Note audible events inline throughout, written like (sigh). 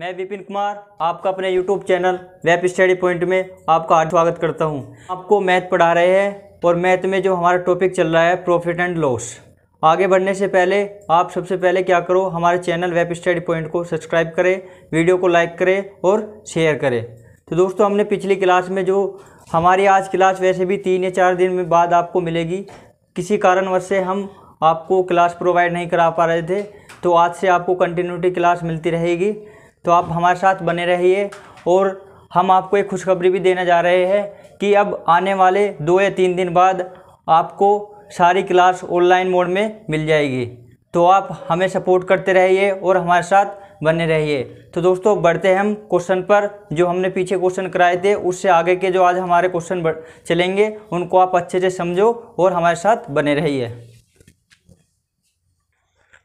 मैं विपिन कुमार आपका अपने YouTube channel web study point में आपका हार्दिक स्वागत करता हूँ आपको मैथ पढ़ा रहे हैं और मैथ में जो हमारा टॉपिक चल रहा है प्रॉफिट एंड लॉस आगे बढ़ने से पहले आप सबसे पहले क्या करो हमारे चैनल वेब स्टडी पॉइंट को सब्सक्राइब करें वीडियो को लाइक करें और शेयर करें तो दोस्तों हमने पिछली क्लास में जो हमारी आज क्लास वैसे भी तीन या चार दिन में बाद आपको मिलेगी किसी कारणवश से हम आपको क्लास प्रोवाइड नहीं करा पा रहे थे तो आज से आपको कंटिन्यूटी क्लास मिलती रहेगी तो आप हमारे साथ बने रहिए और हम आपको एक खुशखबरी भी देने जा रहे हैं कि अब आने वाले दो या तीन दिन बाद आपको सारी क्लास ऑनलाइन मोड में मिल जाएगी तो आप हमें सपोर्ट करते रहिए और हमारे साथ बने रहिए तो दोस्तों बढ़ते हैं हम क्वेश्चन पर जो हमने पीछे क्वेश्चन कराए थे उससे आगे के जो आज हमारे क्वेश्चन चलेंगे उनको आप अच्छे से समझो और हमारे साथ बने रहिए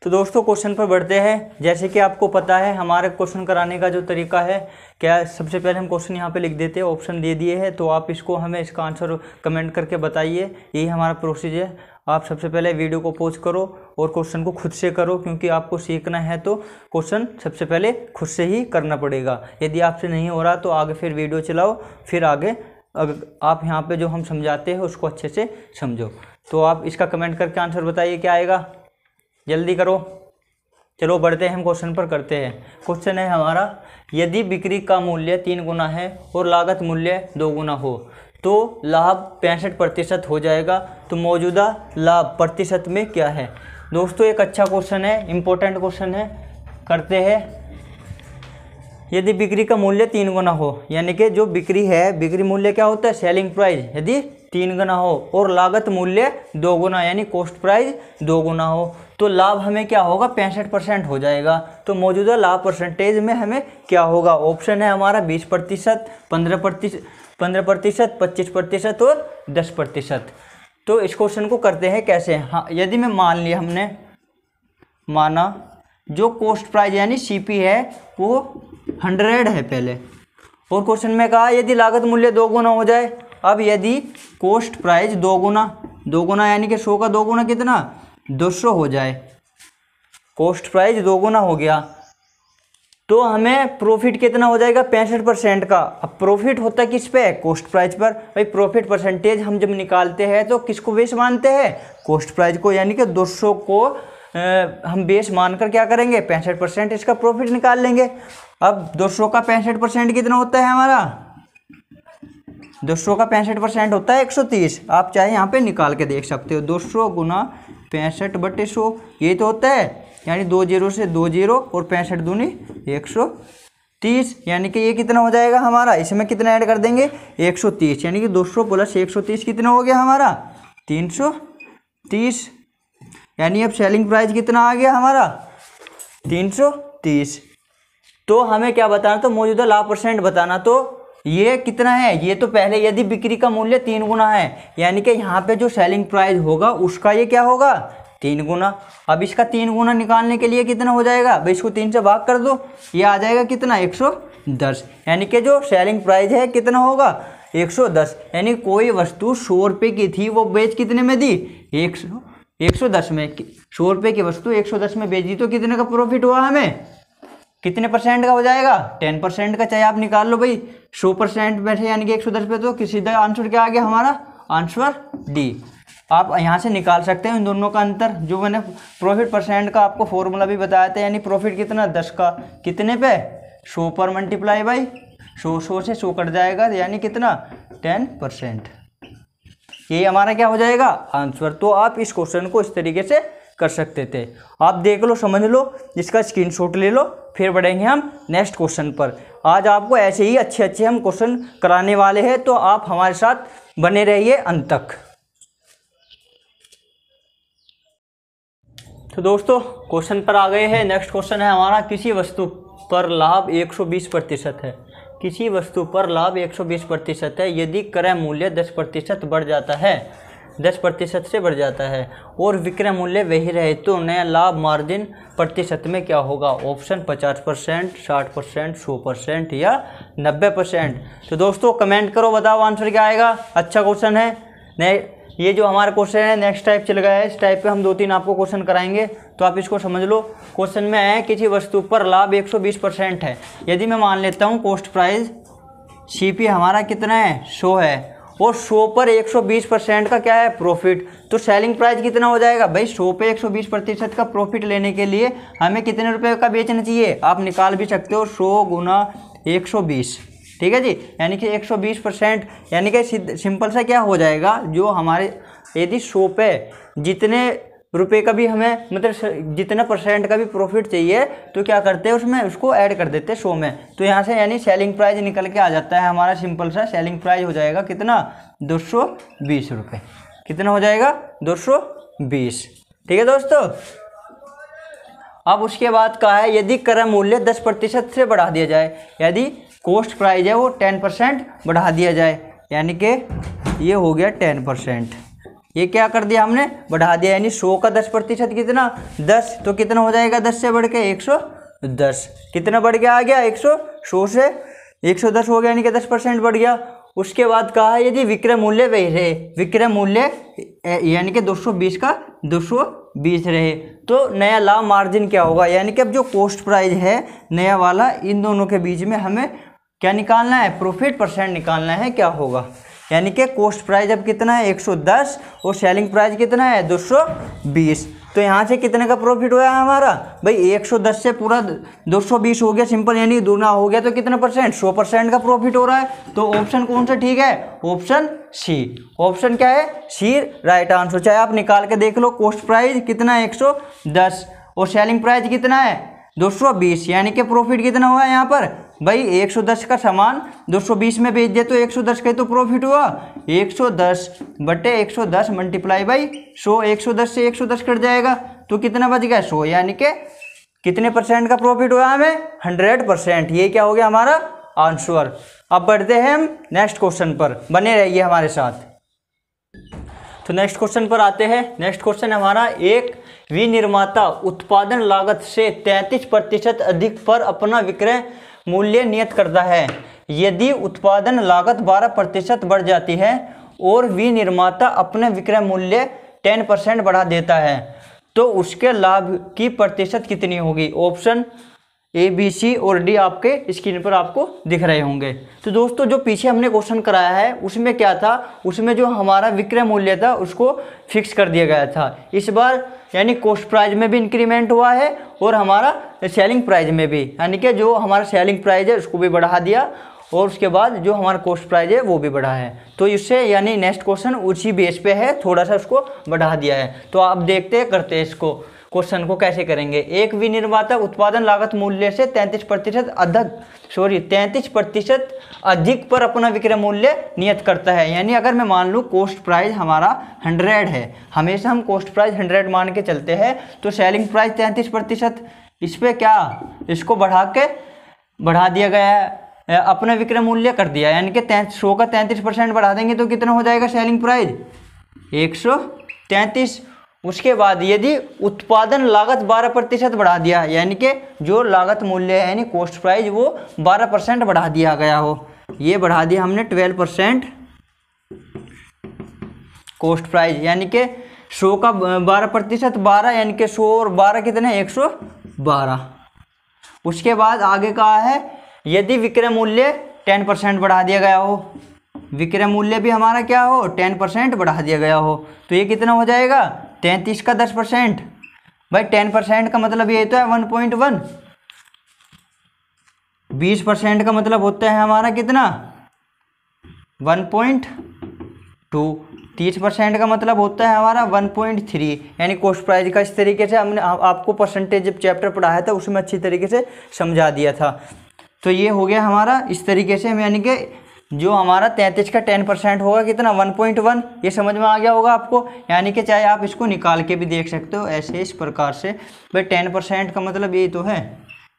तो दोस्तों क्वेश्चन पर बढ़ते हैं जैसे कि आपको पता है हमारा क्वेश्चन कराने का जो तरीका है क्या सबसे पहले हम क्वेश्चन यहाँ पे लिख देते हैं ऑप्शन दे दिए हैं तो आप इसको हमें इसका आंसर कमेंट करके बताइए यही हमारा प्रोसीजर आप सबसे पहले वीडियो को पोज करो और क्वेश्चन को खुद से करो क्योंकि आपको सीखना है तो क्वेश्चन सबसे पहले खुद से ही करना पड़ेगा यदि आपसे नहीं हो रहा तो आगे फिर वीडियो चलाओ फिर आगे अगर आप यहाँ पे जो हम समझाते हैं उसको अच्छे से समझो तो आप इसका कमेंट करके आंसर बताइए क्या आएगा जल्दी करो चलो बढ़ते हैं हम क्वेश्चन पर करते हैं क्वेश्चन है हमारा यदि बिक्री का मूल्य तीन गुना है और लागत मूल्य दो गुना हो तो लाभ पैंसठ प्रतिशत हो जाएगा तो मौजूदा लाभ प्रतिशत में क्या है दोस्तों एक अच्छा क्वेश्चन है इम्पोर्टेंट क्वेश्चन है करते हैं यदि बिक्री का मूल्य तीन गुना हो यानी कि जो बिक्री है बिक्री मूल्य क्या होता है सेलिंग प्राइस यदि तीन गुना हो और लागत मूल्य दो गुना यानी कॉस्ट प्राइस दो गुना हो तो लाभ हमें क्या होगा पैंसठ परसेंट हो जाएगा तो मौजूदा लाभ परसेंटेज में हमें क्या होगा ऑप्शन है हमारा बीस प्रतिशत पंद्रह प्रतिशत पंद्रह प्रतिशत पच्चीस प्रतिशत और दस प्रतिशत तो इस क्वेश्चन को करते हैं कैसे हाँ यदि मैं मान लिया हमने माना जो कॉस्ट प्राइज यानी सी है वो हंड्रेड है पहले और क्वेश्चन में कहा यदि लागत मूल्य दो गुना हो जाए अब यदि कोस्ट प्राइज दोगुना दोगुना यानी कि सौ का दोगुना कितना दो सौ हो जाए कोस्ट प्राइज दोगुना हो गया तो हमें प्रॉफिट कितना हो जाएगा पैंसठ परसेंट का अब प्रॉफिट होता है किस पे कोस्ट प्राइस पर भाई प्रॉफिट परसेंटेज हम जब निकालते हैं तो किसको बेस मानते हैं कोस्ट प्राइस को यानी कि सौ को आ, हम बेस मानकर क्या करेंगे पैंसठ परसेंट इसका प्रॉफिट निकाल लेंगे अब सौ का पैंसठ परसेंट कितना होता है हमारा दो सौ का पैंसठ परसेंट होता है एक सौ तीस आप चाहे यहाँ पे निकाल के देख सकते हो दो सौ गुना पैंसठ बटे सौ ये तो होता है यानी दो जीरो से दो जीरो और पैंसठ दूनी एक सौ तीस यानी कि ये कितना हो जाएगा हमारा इसमें कितना ऐड कर देंगे एक सौ तीस यानी कि दो सौ प्लस एक सौ तीस कितना हो गया हमारा तीन सौ तीस यानी अब सेलिंग प्राइस कितना आ गया हमारा तीन सौ तीस तो हमें क्या बताना तो मौजूदा लाभ परसेंट बताना तो ये कितना है ये तो पहले यदि बिक्री का मूल्य तीन गुना है यानी कि यहाँ पे जो सेलिंग प्राइस होगा उसका ये क्या होगा तीन गुना अब इसका तीन गुना निकालने के लिए कितना हो जाएगा भाई इसको तीन से भाग कर दो ये आ जाएगा कितना एक सौ दस यानी कि जो सेलिंग प्राइस है कितना होगा एक सौ दस यानी कोई वस्तु सौ रुपये की थी वो बेच कितने में दी एक सौ एक सौ दस में सौ रुपये की वस्तु एक सौ दस में बेच दी तो कितने का प्रॉफिट हुआ हमें कितने परसेंट का हो जाएगा टेन परसेंट का चाहे आप निकाल लो भाई सौ परसेंट में से यानी कि एक सौ दस पे तो सीधा आंसर क्या आ गया हमारा आंसर डी आप यहाँ से निकाल सकते हैं इन दोनों का अंतर जो मैंने प्रॉफिट परसेंट का आपको फॉर्मूला भी बताया था यानी प्रॉफिट कितना दस का कितने पे सो पर मल्टीप्लाई बाई सो सो से सो कट जाएगा यानी कितना टेन परसेंट ये हमारा क्या हो जाएगा आंसर तो आप इस क्वेश्चन को इस तरीके से कर सकते थे आप देख लो समझ लो इसका स्क्रीनशॉट ले लो फिर बढ़ेंगे हम नेक्स्ट क्वेश्चन पर आज आपको ऐसे ही अच्छे अच्छे हम क्वेश्चन कराने वाले हैं तो आप हमारे साथ बने रहिए अंत तक तो दोस्तों क्वेश्चन पर आ गए हैं नेक्स्ट क्वेश्चन है हमारा किसी वस्तु पर लाभ 120 प्रतिशत है किसी वस्तु पर लाभ 120 प्रतिशत है यदि क्रय मूल्य 10 प्रतिशत बढ़ जाता है दस प्रतिशत से बढ़ जाता है और विक्रय मूल्य वही रहे तो नया लाभ मार्जिन प्रतिशत में क्या होगा ऑप्शन पचास परसेंट साठ परसेंट सौ परसेंट या नब्बे परसेंट तो दोस्तों कमेंट करो बताओ आंसर क्या आएगा अच्छा क्वेश्चन है नए ये जो हमारा क्वेश्चन है नेक्स्ट टाइप चल गया है इस टाइप पे हम दो तीन आपको क्वेश्चन कराएंगे तो आप इसको समझ लो क्वेश्चन में आए किसी वस्तु पर लाभ 120 परसेंट है यदि मैं मान लेता हूँ कोस्ट प्राइस सीपी हमारा कितना है 100 है और शो पर 120 परसेंट का क्या है प्रॉफिट तो सेलिंग प्राइस कितना हो जाएगा भाई शो पे 120 प्रतिशत का प्रॉफिट लेने के लिए हमें कितने रुपए का बेचना चाहिए आप निकाल भी सकते हो शो गुना एक ठीक है जी यानी कि 120 परसेंट यानी कि सिंपल सा क्या हो जाएगा जो हमारे यदि शो पे जितने रुपए का भी हमें मतलब जितना परसेंट का भी प्रॉफिट चाहिए तो क्या करते हैं उसमें उसको ऐड कर देते हैं शो में तो यहाँ से यानी सेलिंग प्राइस निकल के आ जाता है हमारा सिंपल सा सेलिंग प्राइस हो जाएगा कितना दो सौ बीस रुपये कितना हो जाएगा दो सौ बीस ठीक है दोस्तों अब उसके बाद कहा है यदि कर मूल्य दस प्रतिशत से बढ़ा दिया जाए यदि कोस्ट प्राइस है वो टेन परसेंट बढ़ा दिया जाए यानी कि ये हो गया टेन परसेंट ये क्या कर दिया हमने बढ़ा दिया यानी सौ का दस प्रतिशत कितना दस तो कितना हो जाएगा दस से बढ़ के एक सौ दस कितना बढ़ गया आ गया एक सौ सौ से एक सौ दस हो गया यानी कि दस परसेंट बढ़ गया उसके बाद कहा यदि विक्रय मूल्य वही रहे विक्रय मूल्य यानी कि 220 का 220 रहे तो नया लाभ मार्जिन क्या होगा यानी कि अब जो कोस्ट प्राइज है नया वाला इन दोनों के बीच में हमें क्या निकालना है प्रॉफिट परसेंट निकालना है क्या होगा यानी कि कोस्ट प्राइस अब कितना है 110 और सेलिंग प्राइस कितना है 220 तो यहाँ से कितने का प्रॉफिट हुआ है हमारा भाई 110 से पूरा 220 हो गया सिंपल यानी दूना हो गया तो कितना परसेंट 100 परसेंट का प्रॉफिट हो रहा है तो ऑप्शन कौन सा ठीक है ऑप्शन सी ऑप्शन क्या है सी राइट आंसर चाहे आप निकाल के देख लो कोस्ट प्राइज कितना है एक और सेलिंग प्राइज कितना है दो यानी कि प्रॉफिट कितना हुआ है यहाँ पर भाई 110 का सामान 220 में बेच दे तो 110 का ही तो प्रॉफिट हुआ 110 बटे 110 मल्टीप्लाई बाई 100 110 से 110 कट जाएगा तो कितना बच गया 100 यानी के कितने परसेंट का प्रॉफिट हुआ हमें 100 परसेंट ये क्या हो गया हमारा आंसर अब बढ़ते हैं हम नेक्स्ट क्वेश्चन पर बने रहिए हमारे साथ तो नेक्स्ट क्वेश्चन पर आते हैं नेक्स्ट क्वेश्चन हमारा एक विनिर्माता उत्पादन लागत से 33 प्रतिशत अधिक पर अपना विक्रय मूल्य नियत करता है यदि उत्पादन लागत 12 प्रतिशत बढ़ जाती है और विनिर्माता अपने विक्रय मूल्य 10 परसेंट बढ़ा देता है तो उसके लाभ की प्रतिशत कितनी होगी ऑप्शन ए बी सी और डी आपके स्क्रीन पर आपको दिख रहे होंगे तो दोस्तों जो पीछे हमने क्वेश्चन कराया है उसमें क्या था उसमें जो हमारा विक्रय मूल्य था उसको फिक्स कर दिया गया था इस बार यानी कॉस्ट प्राइज में भी इंक्रीमेंट हुआ है और हमारा सेलिंग प्राइज में भी यानी कि जो हमारा सेलिंग प्राइज है उसको भी बढ़ा दिया और उसके बाद जो हमारा कॉस्ट प्राइज है वो भी बढ़ा है तो इससे यानी नेक्स्ट क्वेश्चन उसी बेस पे है थोड़ा सा उसको बढ़ा दिया है तो आप देखते करते इसको क्वेश्चन को कैसे करेंगे एक विनिर्माता उत्पादन लागत मूल्य से 33 प्रतिशत अधिक सॉरी 33 प्रतिशत अधिक पर अपना विक्रय मूल्य नियत करता है यानी अगर मैं मान लूँ कोस्ट प्राइस हमारा 100 है हमेशा हम कोस्ट प्राइस 100 मान के चलते हैं तो सेलिंग प्राइस तैंतीस प्रतिशत इस पर क्या इसको बढ़ा के बढ़ा दिया गया है अपना विक्रय मूल्य कर दिया यानी कि सौ का तैंतीस परसेंट बढ़ा देंगे तो कितना हो जाएगा सेलिंग प्राइस एक सौ तैंतीस उसके बाद यदि उत्पादन लागत 12 प्रतिशत बढ़ा दिया यानी कि जो लागत मूल्य है यानी कॉस्ट प्राइस वो 12 परसेंट बढ़ा दिया गया हो ये बढ़ा दिया हमने 12 परसेंट कॉस्ट प्राइस यानी कि 100 का 12 प्रतिशत बारह यानी कि 100 और 12 कितने 112 उसके बाद आगे कहा है यदि विक्रय मूल्य 10 परसेंट बढ़ा दिया गया हो विक्रय मूल्य भी हमारा क्या हो टेन परसेंट बढ़ा दिया गया हो तो ये कितना हो जाएगा तैंतीस का दस परसेंट भाई टेन परसेंट का मतलब ये तो है वन पॉइंट वन बीस परसेंट का मतलब होता है हमारा कितना वन पॉइंट टू तीस परसेंट का मतलब होता है हमारा वन पॉइंट थ्री यानी कोस्ट प्राइज का इस तरीके से हमने आ, आपको परसेंटेज जब चैप्टर पढ़ाया था उसमें अच्छी तरीके से समझा दिया था तो ये हो गया हमारा इस तरीके से हम यानी कि जो हमारा तैंतीस का टेन परसेंट होगा कितना वन पॉइंट वन ये समझ में आ गया होगा आपको यानी कि चाहे आप इसको निकाल के भी देख सकते हो ऐसे इस प्रकार से भाई टेन परसेंट का मतलब ये तो है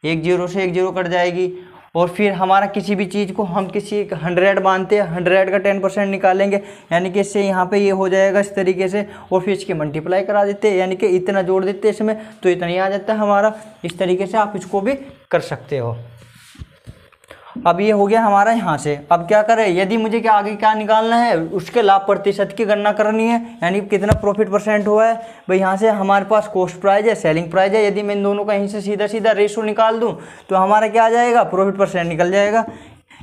एक जीरो से एक जीरो कट जाएगी और फिर हमारा किसी भी चीज़ को हम किसी हंड्रेड मानते हैं हंड्रेड का टेन परसेंट निकालेंगे यानी कि इससे यहाँ पे ये हो जाएगा इस तरीके से और फिर इसके मल्टीप्लाई करा देते हैं यानी कि इतना जोड़ देते हैं इसमें तो इतना ही आ जाता है हमारा इस तरीके से आप इसको भी कर सकते हो अब ये हो गया हमारा यहाँ से अब क्या करें यदि मुझे क्या आगे क्या निकालना है उसके लाभ प्रतिशत की गणना करनी है यानी कितना प्रॉफिट परसेंट हुआ है भाई यहाँ से हमारे पास कॉस्ट प्राइज है सेलिंग प्राइज है यदि मैं इन दोनों का यहीं से सीधा सीधा रेशो निकाल दूँ तो हमारा क्या आ जाएगा प्रॉफिट परसेंट निकल जाएगा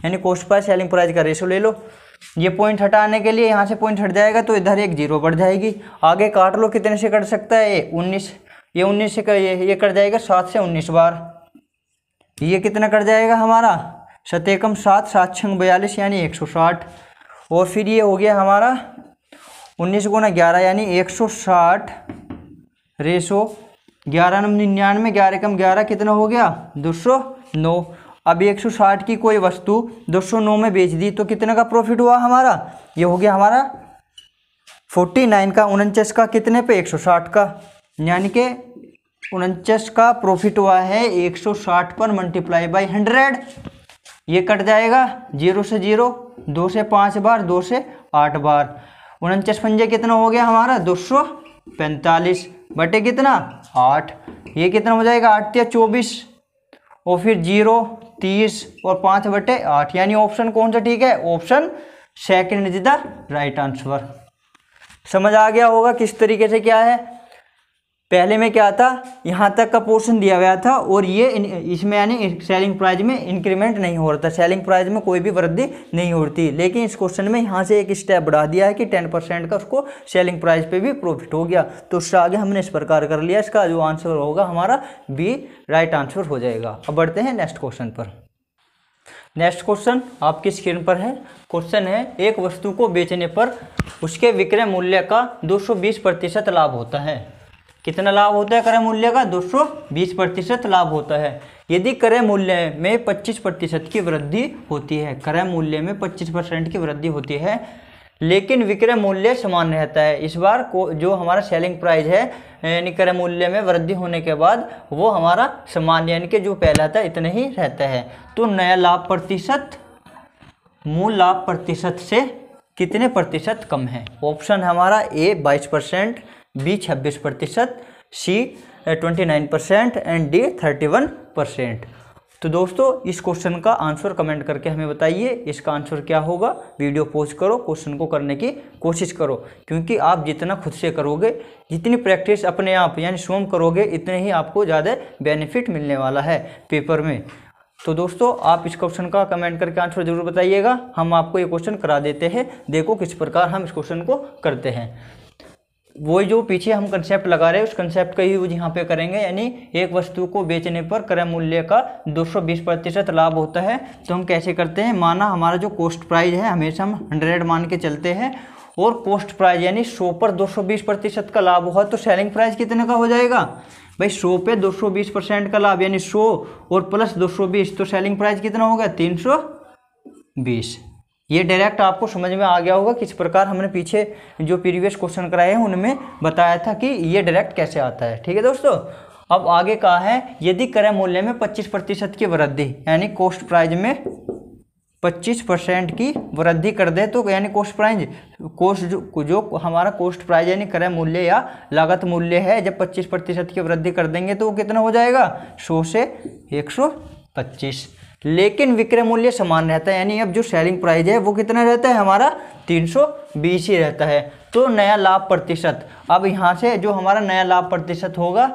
यानी कॉस्ट प्राइस सेलिंग प्राइज का रेशो ले लो ये पॉइंट हटाने के लिए यहाँ से पॉइंट हट जाएगा तो इधर एक जीरो बढ़ जाएगी आगे काट लो कितने से कट सकता है ये उन्नीस ये उन्नीस से कर ये ये कट जाएगा सात से उन्नीस बार ये कितना कट जाएगा हमारा सतेकम सात सात छंग बयालीस यानी एक सौ साठ और फिर ये हो गया हमारा उन्नीस गुना ग्यारह यानी एक सौ साठ रेसो ग्यारह नम निन्यानवे ग्यारह कम ग्यारह कितना हो गया दो सौ नौ अब एक सौ साठ की कोई वस्तु दो सौ नौ में बेच दी तो कितने का प्रॉफिट हुआ हमारा ये हो गया हमारा फोर्टी नाइन का उनचास का कितने पे एक सौ साठ का यानी कि उनचास का प्रॉफिट हुआ है एक सौ साठ पर मल्टीप्लाई बाई हंड्रेड ये कट जाएगा जीरो से जीरो दो से पाँच बार दो से आठ बार उनचास पंजे कितना हो गया हमारा दो सौ पैंतालीस बटे कितना आठ ये कितना हो जाएगा आठ या चौबीस और फिर जीरो तीस और पाँच बटे आठ यानी ऑप्शन कौन सा ठीक है option second is the right answer समझ आ गया होगा किस तरीके से क्या है पहले में क्या था यहाँ तक का पोर्शन दिया गया था और ये इसमें यानी सेलिंग प्राइस में इंक्रीमेंट नहीं हो रहा था सेलिंग प्राइस में कोई भी वृद्धि नहीं होती लेकिन इस क्वेश्चन में यहाँ से एक स्टेप बढ़ा दिया है कि टेन परसेंट का उसको सेलिंग प्राइस पे भी प्रॉफिट हो गया तो उससे आगे हमने इस प्रकार कर लिया इसका जो आंसर होगा हमारा बी राइट आंसर हो जाएगा अब बढ़ते हैं नेक्स्ट क्वेश्चन पर नेक्स्ट क्वेश्चन आपकी स्क्रीन पर है क्वेश्चन है एक वस्तु को बेचने पर उसके विक्रय मूल्य का 220 प्रतिशत लाभ होता है कितना लाभ होता है क्रय मूल्य का बीस प्रतिशत लाभ होता है यदि क्रय मूल्य में 25 प्रतिशत की वृद्धि होती है क्रय मूल्य में 25 परसेंट की वृद्धि होती है लेकिन विक्रय मूल्य समान रहता है इस बार को जो हमारा सेलिंग प्राइस है यानी क्रय मूल्य में वृद्धि होने के बाद वो हमारा समान यानी कि जो पहला था इतना ही रहता है तो नया लाभ प्रतिशत मूल लाभ प्रतिशत से कितने प्रतिशत कम है ऑप्शन हमारा ए बाईस परसेंट बी छब्बीस प्रतिशत C twenty nine percent and D thirty one percent तो दोस्तों इस क्वेश्चन का आंसर कमेंट करके हमें बताइए इसका आंसर क्या होगा वीडियो पोज करो क्वेश्चन को करने की कोशिश करो क्योंकि आप जितना खुद से करोगे जितनी प्रैक्टिस अपने आप यानी स्वयं करोगे इतने ही आपको ज़्यादा बेनिफिट मिलने वाला है पेपर में तो दोस्तों आप इस क्वेश्चन का कमेंट करके आंसर जरूर बताइएगा हम आपको ये क्वेश्चन करा देते हैं देखो किस प्रकार हम इस क्वेश्चन को करते हैं वो जो पीछे हम कंसेप्ट लगा रहे हैं उस कंसेप्ट का यूज यहाँ पे करेंगे यानी एक वस्तु को बेचने पर क्रय मूल्य का 220 प्रतिशत लाभ होता है तो हम कैसे करते हैं माना हमारा जो कॉस्ट प्राइज है हमेशा हम हंड्रेड मान के चलते हैं और कॉस्ट प्राइज यानी शो पर 220 प्रतिशत का लाभ हुआ तो सेलिंग प्राइस कितने का हो जाएगा भाई सौ पे दो परसेंट का लाभ यानी शो और प्लस दो तो सेलिंग प्राइस कितना होगा तीन ये डायरेक्ट आपको समझ में आ गया होगा किस प्रकार हमने पीछे जो प्रीवियस क्वेश्चन कराए हैं उनमें बताया था कि ये डायरेक्ट कैसे आता है ठीक है दोस्तों अब आगे कहा है यदि क्रय मूल्य में 25 प्रतिशत की वृद्धि यानी कोस्ट प्राइज में 25 परसेंट की वृद्धि कर दे तो यानी कोस्ट प्राइज कोस्ट जो जो हमारा कोस्ट प्राइज यानी क्रय मूल्य या लागत मूल्य है जब 25 प्रतिशत की वृद्धि कर देंगे तो वो कितना हो जाएगा सौ से एक सौ पच्चीस लेकिन विक्रय मूल्य समान रहता है यानी अब जो सेलिंग प्राइस है वो कितना रहता है हमारा 320 ही रहता है तो नया लाभ प्रतिशत अब यहाँ से जो हमारा नया लाभ प्रतिशत होगा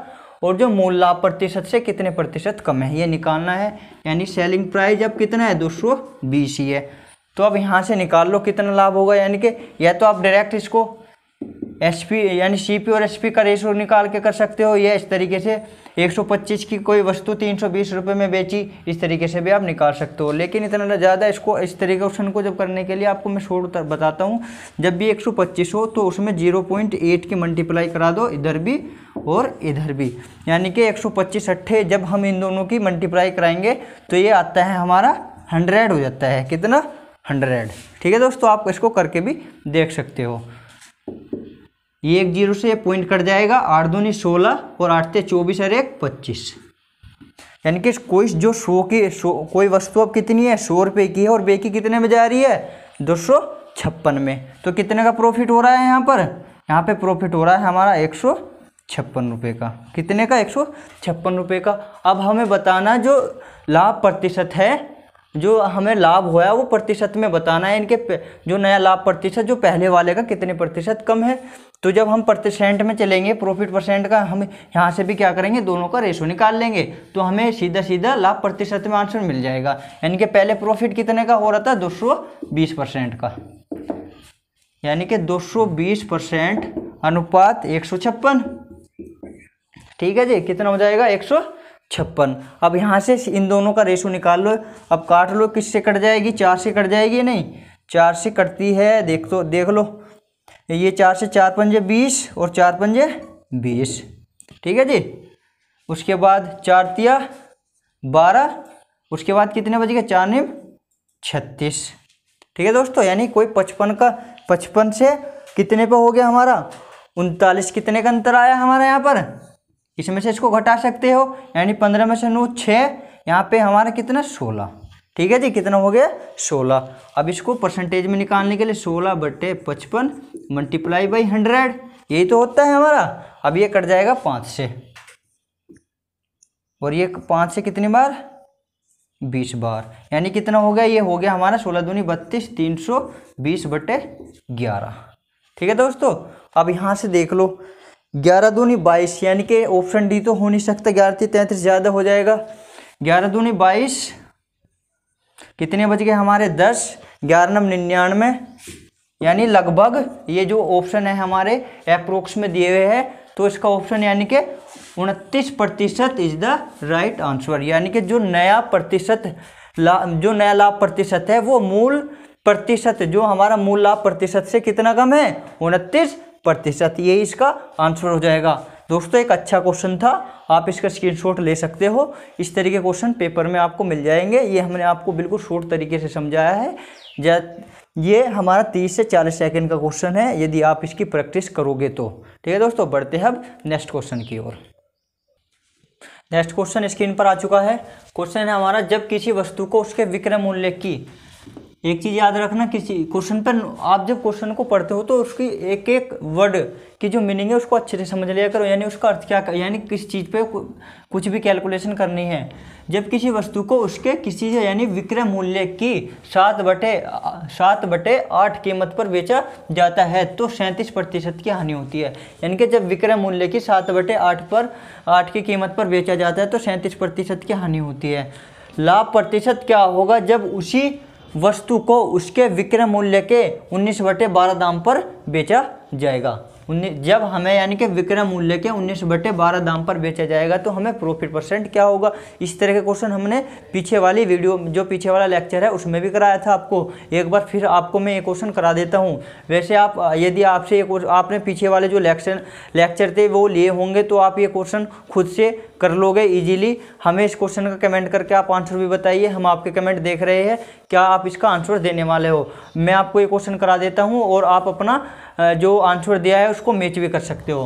और जो मूल लाभ प्रतिशत से कितने प्रतिशत कम है ये निकालना है यानी सेलिंग प्राइस अब कितना है दो सौ बीस ही है तो अब यहाँ से निकाल लो कितना लाभ होगा यानी कि या तो आप डायरेक्ट इसको एस पी यानी सी पी और एस पी का रेशो निकाल के कर सकते हो या इस तरीके से 125 की कोई वस्तु 320 रुपए में बेची इस तरीके से भी आप निकाल सकते हो लेकिन इतना ज़्यादा इसको इस तरीके ऑप्शन को जब करने के लिए आपको मैं शोर बताता हूँ जब भी 125 हो तो उसमें 0.8 की मल्टीप्लाई करा दो इधर भी और इधर भी यानी कि 125 अट्ठे जब हम इन दोनों की मल्टीप्लाई कराएंगे तो ये आता है हमारा हंड्रेड हो जाता है कितना हंड्रेड ठीक है दोस्तों आप इसको करके भी देख सकते हो ये एक जीरो से पॉइंट कट जाएगा आठ दूनी सोलह और आठ से चौबीस और एक पच्चीस यानी कि कोई जो सो की सो कोई वस्तु अब कितनी है सौ रुपये की है और बेकी कितने में जा रही है दो सौ छप्पन में तो कितने का प्रॉफिट हो रहा है यहाँ पर यहाँ पे प्रॉफिट हो रहा है हमारा एक सौ छप्पन रुपये का कितने का एक सौ छप्पन रुपये का अब हमें बताना जो लाभ प्रतिशत है जो हमें लाभ हुआ है वो प्रतिशत में बताना है इनके जो नया लाभ प्रतिशत जो पहले वाले का कितने प्रतिशत कम है तो जब हम परसेंट में चलेंगे प्रॉफिट परसेंट का हम यहाँ से भी क्या करेंगे दोनों का रेशो निकाल लेंगे तो हमें सीधा सीधा लाभ प्रतिशत में आंसर मिल जाएगा यानी कि पहले प्रॉफिट कितने का हो रहा था दो परसेंट का यानी कि दो परसेंट अनुपात एक ठीक है जी कितना हो जाएगा एक छप्पन अब यहाँ से इन दोनों का रेशो निकाल लो अब काट लो किससे कट जाएगी चार से कट जाएगी नहीं चार से कटती है देख तो देख लो ये चार से चार पंजे बीस और चार पंजे बीस ठीक है जी उसके बाद चार तिया बारह उसके बाद कितने गए चार निम छत्तीस ठीक है दोस्तों यानी कोई पचपन का पचपन से कितने पे हो गया हमारा उनतालीस कितने का अंतर आया हमारे यहाँ पर इसमें से इसको घटा सकते हो यानी पंद्रह में से नौ छः यहाँ पे हमारा कितना सोलह ठीक है जी कितना हो गया सोलह अब इसको परसेंटेज में निकालने के लिए सोलह बटे पचपन मल्टीप्लाई बाई हंड्रेड यही तो होता है हमारा अब ये कट जाएगा पाँच से और ये पाँच से कितनी बार बीस बार यानी कितना हो गया ये हो गया हमारा सोलह दूनी बत्तीस तीन सौ बीस बटे ग्यारह ठीक है दोस्तों अब यहाँ से देख लो ग्यारह दूनी बाईस यानी कि ऑप्शन डी तो हो नहीं सकता ग्यारह से तैंतीस ज़्यादा हो जाएगा ग्यारह दूनी बाईस कितने बज गए हमारे दस ग्यारह नम निन्यानवे यानी लगभग ये जो ऑप्शन है हमारे अप्रोक्स में दिए हुए हैं तो इसका ऑप्शन यानी कि उनतीस प्रतिशत इज द राइट आंसर यानी कि जो नया प्रतिशत जो नया लाभ प्रतिशत है वो मूल प्रतिशत जो हमारा मूल लाभ प्रतिशत से कितना कम है उनतीस प्रतिशत ये इसका आंसर हो जाएगा दोस्तों एक अच्छा क्वेश्चन था आप इसका स्क्रीनशॉट ले सकते हो इस तरीके क्वेश्चन पेपर में आपको मिल जाएंगे ये हमने आपको बिल्कुल शॉर्ट तरीके से समझाया है ये हमारा 30 से 40 सेकंड का क्वेश्चन है यदि आप इसकी प्रैक्टिस करोगे तो ठीक है दोस्तों बढ़ते हैं अब नेक्स्ट क्वेश्चन की ओर नेक्स्ट क्वेश्चन स्क्रीन पर आ चुका है क्वेश्चन है हमारा जब किसी वस्तु को उसके विक्रय मूल्य की एक चीज़ याद रखना किसी क्वेश्चन पर आप जब क्वेश्चन को पढ़ते हो तो उसकी एक एक वर्ड की जो मीनिंग है उसको अच्छे से समझ लिया करो यानी उसका अर्थ क्या यानी किस चीज़ पे कुछ भी कैलकुलेशन करनी है जब किसी वस्तु को उसके किसी से यानी विक्रय मूल्य की सात बटे सात बटे आठ कीमत पर बेचा जाता है तो सैंतीस प्रतिशत की हानि होती है यानी कि जब विक्रय मूल्य की सात बटे आठ पर आठ की कीमत पर बेचा जाता है तो सैंतीस प्रतिशत की हानि होती है लाभ प्रतिशत क्या होगा जब उसी वस्तु को उसके विक्रय मूल्य के उन्नीस बटे बारह दाम पर बेचा जाएगा जब हमें यानी कि विक्रय मूल्य के उन्नीस बटे बारह दाम पर बेचा जाएगा तो हमें प्रॉफिट परसेंट क्या होगा इस तरह के क्वेश्चन हमने पीछे वाली वीडियो जो पीछे वाला लेक्चर है उसमें भी कराया था आपको एक बार फिर आपको मैं ये क्वेश्चन करा देता हूँ वैसे आप यदि आपसे ये आपने पीछे वाले जो लेक्चर लेक्चर थे वो लिए होंगे तो आप ये क्वेश्चन खुद से कर लोगे इजीली हमें इस क्वेश्चन का कमेंट करके आप आंसर भी बताइए हम आपके कमेंट देख रहे हैं क्या आप इसका आंसर देने वाले हो मैं आपको ये क्वेश्चन करा देता हूँ और आप अपना जो आंसर दिया है उसको मैच भी कर सकते हो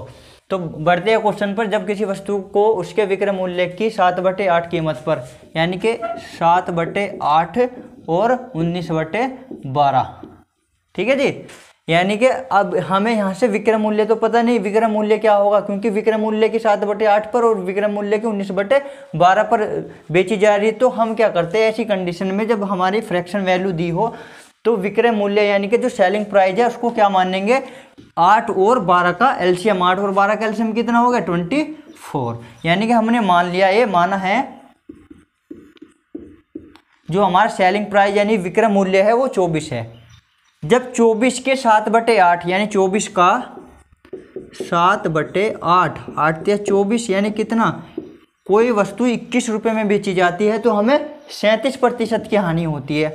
तो बढ़ते हैं क्वेश्चन पर जब किसी वस्तु को उसके विक्रय मूल्य की सात बटे आठ कीमत पर यानी कि सात बटे आठ और उन्नीस बटे बारह ठीक है जी यानी कि अब हमें यहाँ से विक्रम मूल्य तो पता नहीं विक्रम मूल्य क्या होगा क्योंकि विक्रम मूल्य की सात बटे आठ पर और विक्रम मूल्य की उन्नीस बटे बारह पर बेची जा रही है तो हम क्या करते हैं ऐसी कंडीशन में जब हमारी फ्रैक्शन वैल्यू दी हो तो विक्रय मूल्य यानी कि जो सेलिंग प्राइस है उसको क्या मानेंगे आठ और बारह का एल्शियम आठ और बारह का एल्शियम कितना होगा ट्वेंटी फोर यानी कि हमने मान लिया ये माना है जो हमारा सेलिंग प्राइस यानी विक्रय मूल्य है वो चौबीस है जब चौबीस के सात बटे आठ यानी चौबीस का सात बटे आठ आठ या चौबीस यानी कितना कोई वस्तु इक्कीस रुपये में बेची जाती है तो हमें सैंतीस प्रतिशत की हानि होती है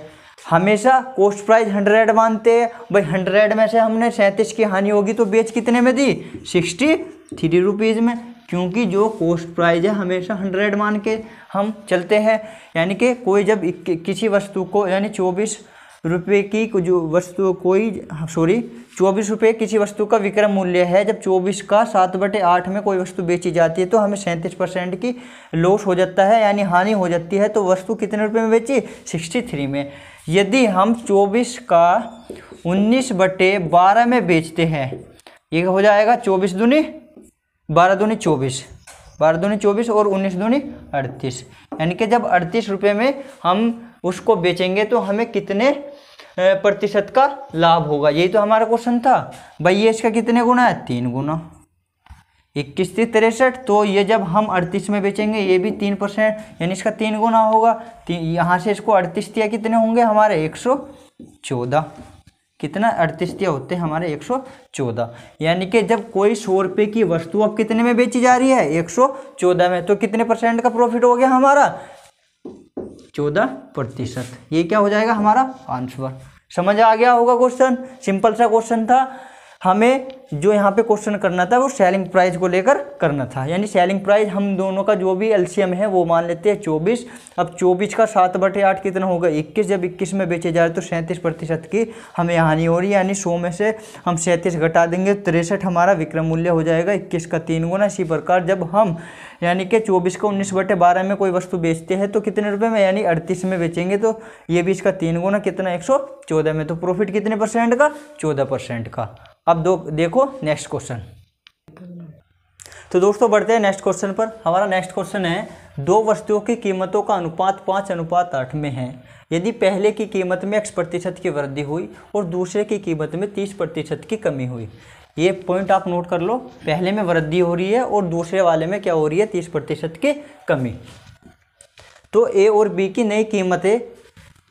हमेशा कोस्ट प्राइस हंड्रेड मानते हैं भाई हंड्रेड में से हमने सैंतीस की हानि होगी तो बेच कितने में दी सिक्सटी थ्री रुपीज़ में क्योंकि जो कोस्ट प्राइज है हमेशा हंड्रेड मान के हम चलते हैं यानी कि कोई जब किसी वस्तु को यानी चौबीस रुपये की जो वस्तु कोई सॉरी हाँ, चौबीस रुपये किसी वस्तु का विक्रम मूल्य है जब चौबीस का सात बटे आठ में कोई वस्तु बेची जाती है तो हमें सैंतीस परसेंट की लॉस हो जाता है यानी हानि हो जाती है तो वस्तु कितने रुपये में बेची सिक्सटी थ्री में यदि हम चौबीस का उन्नीस बटे बारह में बेचते हैं ये हो जाएगा चौबीस दूनी बारह दूनी चौबीस बारह दूनी चौबीस और उन्नीस दूनी अड़तीस यानी कि जब अड़तीस रुपये में हम उसको बेचेंगे तो हमें कितने प्रतिशत का लाभ होगा यही तो हमारा क्वेश्चन था भाई ये इसका कितने गुना है तीन गुना इक्कीस थी तिरसठ तो ये जब हम अड़तीस में बेचेंगे ये भी तीन परसेंट यानी इसका तीन गुना होगा यहाँ से इसको अड़तीस तिया कितने होंगे हमारे एक सौ चौदह कितना अड़तीस तिया होते हैं हमारे एक सौ चौदह यानी कि जब कोई सौ रुपये की वस्तु अब कितने में बेची जा रही है एक सौ चौदह में तो कितने परसेंट का प्रॉफिट हो गया हमारा चौदह प्रतिशत ये क्या हो जाएगा हमारा आंसर समझ आ गया होगा क्वेश्चन सिंपल सा क्वेश्चन था हमें जो यहाँ पे क्वेश्चन करना था वो सेलिंग प्राइस को लेकर करना था यानी सेलिंग प्राइस हम दोनों का जो भी एलसीएम है वो मान लेते हैं चौबीस अब चौबीस का सात बटे आठ कितना होगा इक्कीस जब इक्कीस में बेचे जा रहे तो सैंतीस प्रतिशत की हमें हानि हो रही है यानी सौ में से हम सैंतीस घटा देंगे तिरसठ हमारा विक्रम मूल्य हो जाएगा इक्कीस का तीन गुना इसी प्रकार जब हम यानी कि चौबीस का उन्नीस बटे बारह में कोई वस्तु बेचते हैं तो कितने रुपये में यानी अड़तीस में बेचेंगे तो ये भी इसका तीन गुना कितना एक सौ चौदह में तो प्रॉफिट कितने परसेंट का चौदह परसेंट का अब दो देखो नेक्स्ट क्वेश्चन तो दोस्तों बढ़ते हैं नेक्स्ट क्वेश्चन पर हमारा नेक्स्ट क्वेश्चन है दो वस्तुओं की कीमतों का अनुपात पाँच अनुपात आठ में है यदि पहले की कीमत में एक्स प्रतिशत की वृद्धि हुई और दूसरे की कीमत में तीस प्रतिशत की कमी हुई ये पॉइंट आप नोट कर लो पहले में वृद्धि हो रही है और दूसरे वाले में क्या हो रही है तीस प्रतिशत की कमी तो ए और बी की नई कीमतें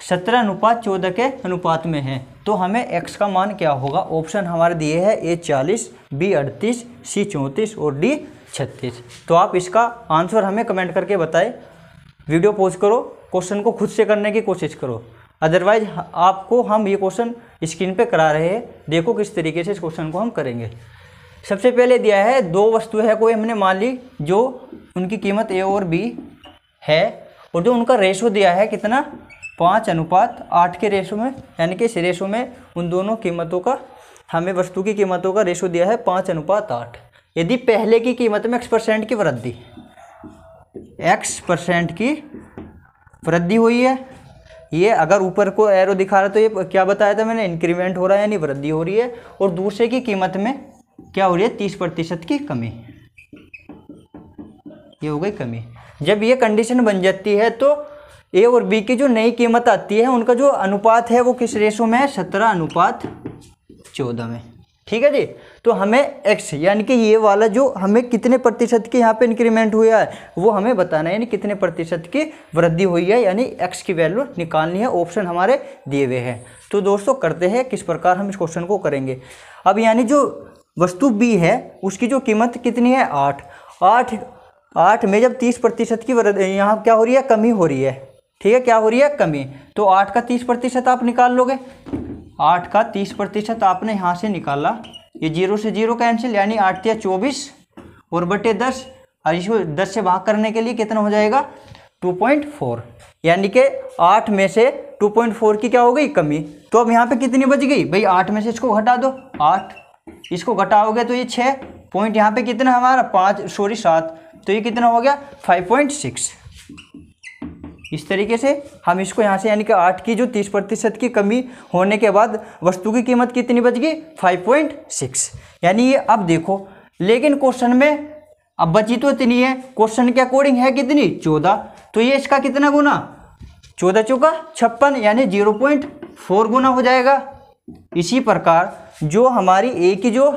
सत्रह अनुपात चौदह के अनुपात में हैं तो हमें एक्स का मान क्या होगा ऑप्शन हमारे दिए है ए चालीस बी अड़तीस सी चौंतीस और डी छत्तीस तो आप इसका आंसर हमें कमेंट करके बताएं वीडियो पोज करो क्वेश्चन को खुद से करने की कोशिश करो अदरवाइज आपको हम ये क्वेश्चन स्क्रीन पे करा रहे हैं देखो किस तरीके से इस क्वेश्चन को हम करेंगे सबसे पहले दिया है दो वस्तु है कोई हमने मान ली जो उनकी कीमत ए और बी है और जो उनका रेशो दिया है कितना पाँच अनुपात आठ के रेशो में यानी कि इस रेशो में उन दोनों कीमतों का हमें वस्तु की कीमतों का रेशो दिया है पाँच अनुपात आठ यदि पहले की कीमत में एक्स परसेंट की वृद्धि एक्स परसेंट की वृद्धि हुई है ये अगर ऊपर को एरो दिखा रहा तो ये क्या बताया था मैंने इंक्रीमेंट हो रहा है यानी वृद्धि हो रही है और दूसरे की कीमत में क्या हो रही है तीस प्रतिशत की कमी ये हो गई कमी जब ये कंडीशन बन जाती है तो ए और बी की जो नई कीमत आती है उनका जो अनुपात है वो किस रेशो में है सत्रह अनुपात चौदह में ठीक है जी तो हमें एक्स यानी कि ये वाला जो हमें कितने प्रतिशत की यहाँ पे इंक्रीमेंट हुआ है वो हमें बताना है यानी कितने प्रतिशत की वृद्धि हुई है यानी एक्स की वैल्यू निकालनी है ऑप्शन हमारे दिए हुए हैं तो दोस्तों करते हैं किस प्रकार हम इस क्वेश्चन को करेंगे अब यानी जो वस्तु बी है उसकी जो कीमत कितनी है आठ आठ आठ में जब तीस प्रतिशत की यहाँ क्या हो रही है कमी हो रही है ठीक है क्या हो रही है कमी तो आठ का तीस प्रतिशत आप निकाल लोगे आठ का तीस प्रतिशत आपने यहाँ से निकाला ये जीरो से जीरो कैंसिल यानी आठ या चौबीस और बटे दस और इसको दस से भाग करने के लिए कितना हो जाएगा टू पॉइंट फोर यानी कि आठ में से टू पॉइंट फोर की क्या हो गई कमी तो अब यहाँ पे कितनी बच गई भाई आठ में से इसको घटा दो आठ इसको घटाओगे तो ये छः पॉइंट यहाँ पर कितना हमारा पाँच सॉरी सात तो ये कितना हो गया फाइव पॉइंट सिक्स इस तरीके से हम इसको यहाँ से यानी कि आठ की जो तीस प्रतिशत की कमी होने के बाद वस्तु की कीमत कितनी बच गई फाइव पॉइंट सिक्स यानी ये अब देखो लेकिन क्वेश्चन में अब बची तो इतनी है क्वेश्चन के अकॉर्डिंग है कितनी चौदह तो ये इसका कितना गुना चौदह चौका छप्पन यानी जीरो पॉइंट फोर गुना हो जाएगा इसी प्रकार जो हमारी ए की जो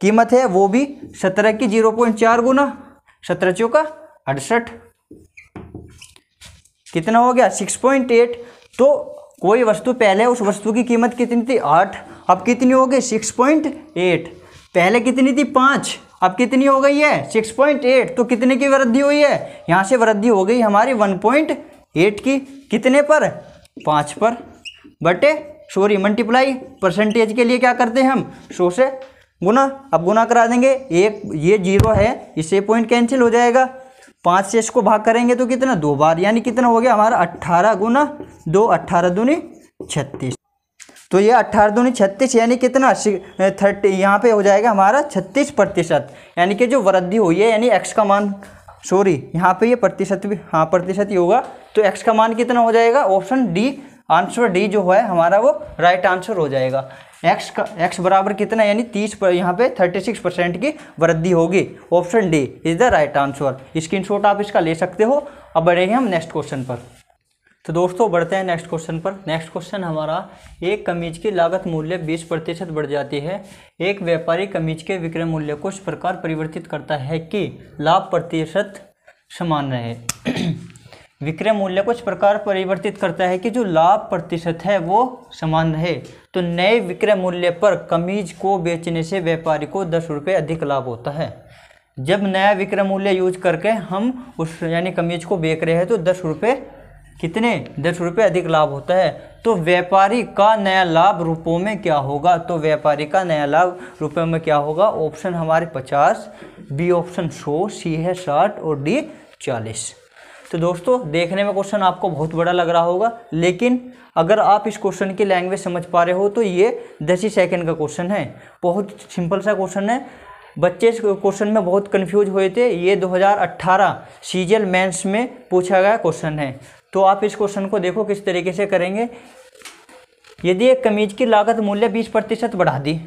कीमत है वो भी सत्रह की जीरो पॉइंट चार गुना सत्रह चौका अड़सठ कितना हो गया सिक्स पॉइंट एट तो कोई वस्तु पहले उस वस्तु की कीमत कितनी थी आठ अब कितनी हो गई सिक्स पॉइंट एट पहले कितनी थी पाँच अब कितनी हो गई है सिक्स पॉइंट एट तो कितने की वृद्धि हुई है यहाँ से वृद्धि हो गई हमारी वन पॉइंट एट की कितने पर पाँच पर बटे सॉरी मल्टीप्लाई परसेंटेज के लिए क्या करते हैं हम सो से गुना अब गुना करा देंगे एक ये जीरो है इससे पॉइंट कैंसिल हो जाएगा पाँच से इसको भाग करेंगे तो कितना दो बार यानी कितना हो गया हमारा अट्ठारह गुना दो अट्ठारह दूनी छत्तीस तो ये अट्ठारह दूनी छत्तीस यानी कितना थर्टी यहाँ पे हो जाएगा हमारा छत्तीस प्रतिशत यानी कि जो वृद्धि हुई है यानी एक्स का मान सॉरी यहाँ पे ये प्रतिशत भी हाँ प्रतिशत ही होगा तो एक्स का मान कितना हो जाएगा ऑप्शन डी आंसर डी जो है हमारा वो राइट आंसर हो जाएगा एक्स का एक्स बराबर कितना यानी तीस पर यहाँ पे थर्टी सिक्स परसेंट की वृद्धि होगी option D is the right answer screenshot आप इसका ले सकते हो अब बढ़ेंगे हम नेक्स्ट क्वेश्चन पर तो दोस्तों बढ़ते हैं नेक्स्ट क्वेश्चन पर नेक्स्ट क्वेश्चन हमारा एक कमीज की लागत मूल्य 20 प्रतिशत बढ़ जाती है एक व्यापारी कमीज के विक्रय मूल्य को इस प्रकार परिवर्तित करता है कि लाभ प्रतिशत समान रहे (clears throat) विक्रय मूल्य को इस प्रकार परिवर्तित करता है कि जो लाभ प्रतिशत है वो समान रहे तो नए विक्रय मूल्य पर कमीज को बेचने से व्यापारी को दस रुपये अधिक लाभ होता है जब नया विक्रय मूल्य यूज करके हम उस यानी कमीज को बेच रहे हैं तो दस रुपये कितने दस रुपये अधिक लाभ होता है तो व्यापारी का नया लाभ रुपयों में क्या होगा तो व्यापारी का नया लाभ रुपये में क्या होगा ऑप्शन हमारे पचास बी ऑप्शन सौ सी है साठ और डी चालीस तो दोस्तों देखने में क्वेश्चन आपको बहुत बड़ा लग रहा होगा लेकिन अगर आप इस क्वेश्चन की लैंग्वेज समझ पा रहे हो तो ये दस ही सेकेंड का क्वेश्चन है बहुत सिंपल सा क्वेश्चन है बच्चे इस क्वेश्चन में बहुत कन्फ्यूज हुए थे ये 2018 सीजल मेंस में पूछा गया क्वेश्चन है तो आप इस क्वेश्चन को देखो किस तरीके से करेंगे यदि एक कमीज की लागत मूल्य बीस प्रतिशत बढ़ा दी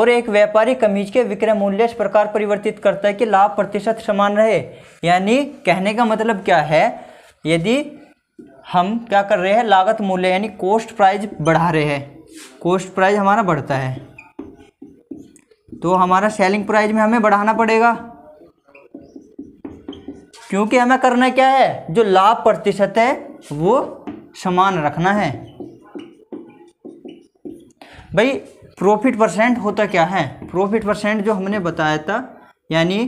और एक व्यापारी कमीज के विक्रय मूल्य इस प्रकार परिवर्तित करता है कि लाभ प्रतिशत समान रहे यानी कहने का मतलब क्या है यदि हम क्या कर रहे हैं लागत मूल्य यानी कोस्ट प्राइज बढ़ा रहे हैं कोस्ट प्राइज हमारा बढ़ता है तो हमारा सेलिंग प्राइज में हमें बढ़ाना पड़ेगा क्योंकि हमें करना क्या है जो लाभ प्रतिशत है वो समान रखना है भाई प्रॉफिट परसेंट होता क्या है प्रॉफिट परसेंट जो हमने बताया था यानी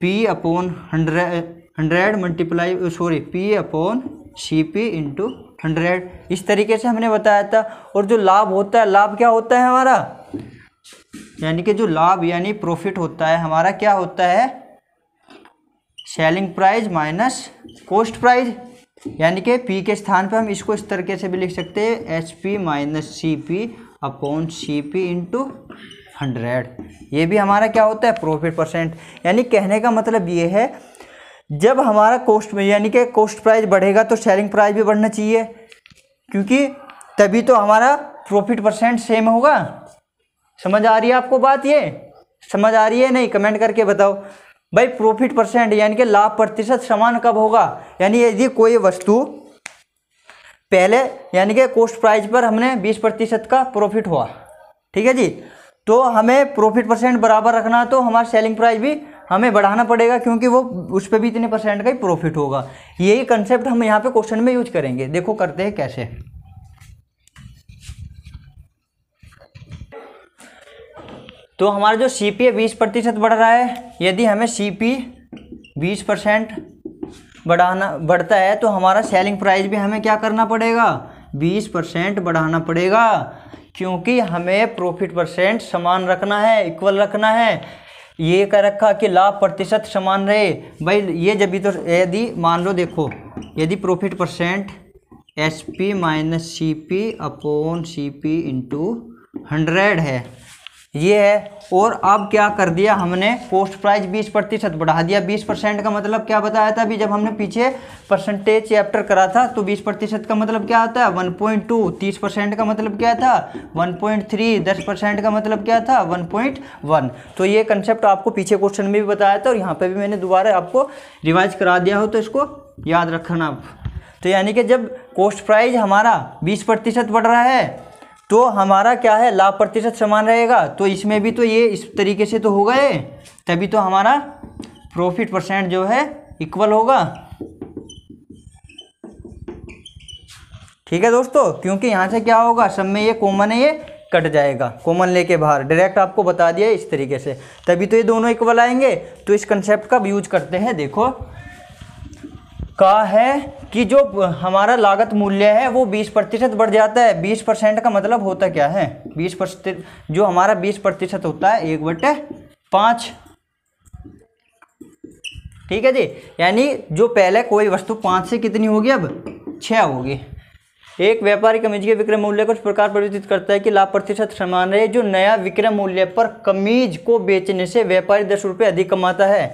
P upon hundred hundred multiply sorry P upon C P into hundred इस तरीके से हमने बताया था और जो लाभ होता है लाभ क्या होता है हमारा यानी कि जो लाभ यानी प्रॉफिट होता है हमारा क्या होता है selling price minus cost price यानी कि पी के स्थान पर हम इसको इस तरीके से भी लिख सकते हैं H P minus C P upon C P into hundred ये भी हमारा क्या होता है प्रॉफिट परसेंट यानी कहने का मतलब ये है जब हमारा कॉस्ट यानी कि कॉस्ट प्राइस बढ़ेगा तो सेलिंग प्राइस भी बढ़ना चाहिए क्योंकि तभी तो हमारा प्रॉफिट परसेंट सेम होगा समझ आ रही है आपको बात ये समझ आ रही है नहीं कमेंट करके बताओ भाई प्रॉफिट परसेंट यानी कि लाभ प्रतिशत समान कब होगा यानी यदि कोई वस्तु पहले यानी कि कोस्ट प्राइस पर हमने बीस प्रतिशत का प्रॉफिट हुआ ठीक है जी तो हमें प्रॉफिट परसेंट बराबर रखना तो हमारा सेलिंग प्राइस भी हमें बढ़ाना पड़ेगा क्योंकि वो उस पर भी इतने परसेंट का ही प्रॉफिट होगा यही कंसेप्ट हम यहाँ पे क्वेश्चन में यूज करेंगे देखो करते हैं कैसे तो हमारा जो सी पी है बीस प्रतिशत बढ़ रहा है यदि हमें सी पी बीस परसेंट बढ़ाना बढ़ता है तो हमारा सेलिंग प्राइस भी हमें क्या करना पड़ेगा बीस परसेंट बढ़ाना पड़ेगा क्योंकि हमें प्रॉफिट परसेंट समान रखना है इक्वल रखना है ये कर रखा कि लाभ प्रतिशत समान रहे भाई ये जब भी तो यदि मान लो देखो यदि profit percent S P minus C P upon C P into hundred है ये है और अब क्या कर दिया हमने कोस्ट प्राइस 20 प्रतिशत बढ़ा दिया 20 परसेंट का मतलब क्या बताया था अभी जब हमने पीछे परसेंटेज चैप्टर करा था तो 20 प्रतिशत का मतलब क्या होता है 1.2 30 परसेंट का मतलब क्या था 1.3 10 परसेंट का मतलब क्या था 1.1 तो ये कंसेप्ट आपको पीछे क्वेश्चन में भी बताया था और यहाँ पर भी मैंने दोबारा आपको रिवाइज करा दिया हो तो इसको याद रखना आप तो यानी कि जब कोस्ट प्राइज हमारा बीस प्रतिशत बढ़ रहा है तो हमारा क्या है लाभ प्रतिशत समान रहेगा तो इसमें भी तो ये इस तरीके से तो होगा ये तभी तो हमारा प्रॉफिट परसेंट जो है इक्वल होगा ठीक है दोस्तों क्योंकि यहाँ से क्या होगा सब में ये कॉमन है ये कट जाएगा कॉमन लेके बाहर डायरेक्ट आपको बता दिया इस तरीके से तभी तो ये दोनों इक्वल आएंगे तो इस कंसेप्ट का यूज करते हैं देखो कहा है कि जो हमारा लागत मूल्य है वो 20 प्रतिशत बढ़ जाता है 20 परसेंट का मतलब होता क्या है 20 परसेंट जो हमारा 20 प्रतिशत होता है एक बटे पाँच ठीक है जी यानी जो पहले कोई वस्तु पाँच से कितनी होगी अब छः होगी एक व्यापारी कमीज के विक्रय मूल्य को प्रकार परिवर्तित करता है कि लाभ प्रतिशत समान रहे जो नया विक्रय मूल्य पर कमीज को बेचने से व्यापारी दस रुपये अधिक कमाता है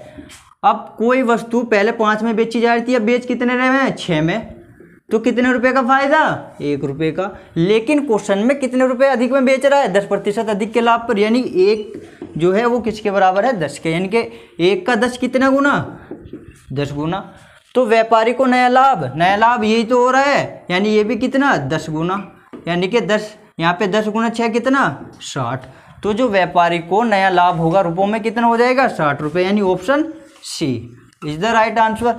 अब कोई वस्तु पहले पाँच में बेची जा रही थी अब बेच कितने रहे हैं छः में तो कितने रुपए का फायदा एक रुपए का लेकिन क्वेश्चन में कितने रुपए अधिक में बेच रहा है दस प्रतिशत अधिक के लाभ पर यानी एक जो है वो किसके बराबर है दस के यानी कि एक का दस कितना गुना दस गुना तो व्यापारी को नया लाभ नया लाभ यही तो हो रहा है यानी ये भी कितना दस गुना यानी कि दस यहाँ पे दस गुना छः कितना साठ तो जो व्यापारी को नया लाभ होगा रुपयों में कितना हो जाएगा साठ रुपये यानी option C is the right answer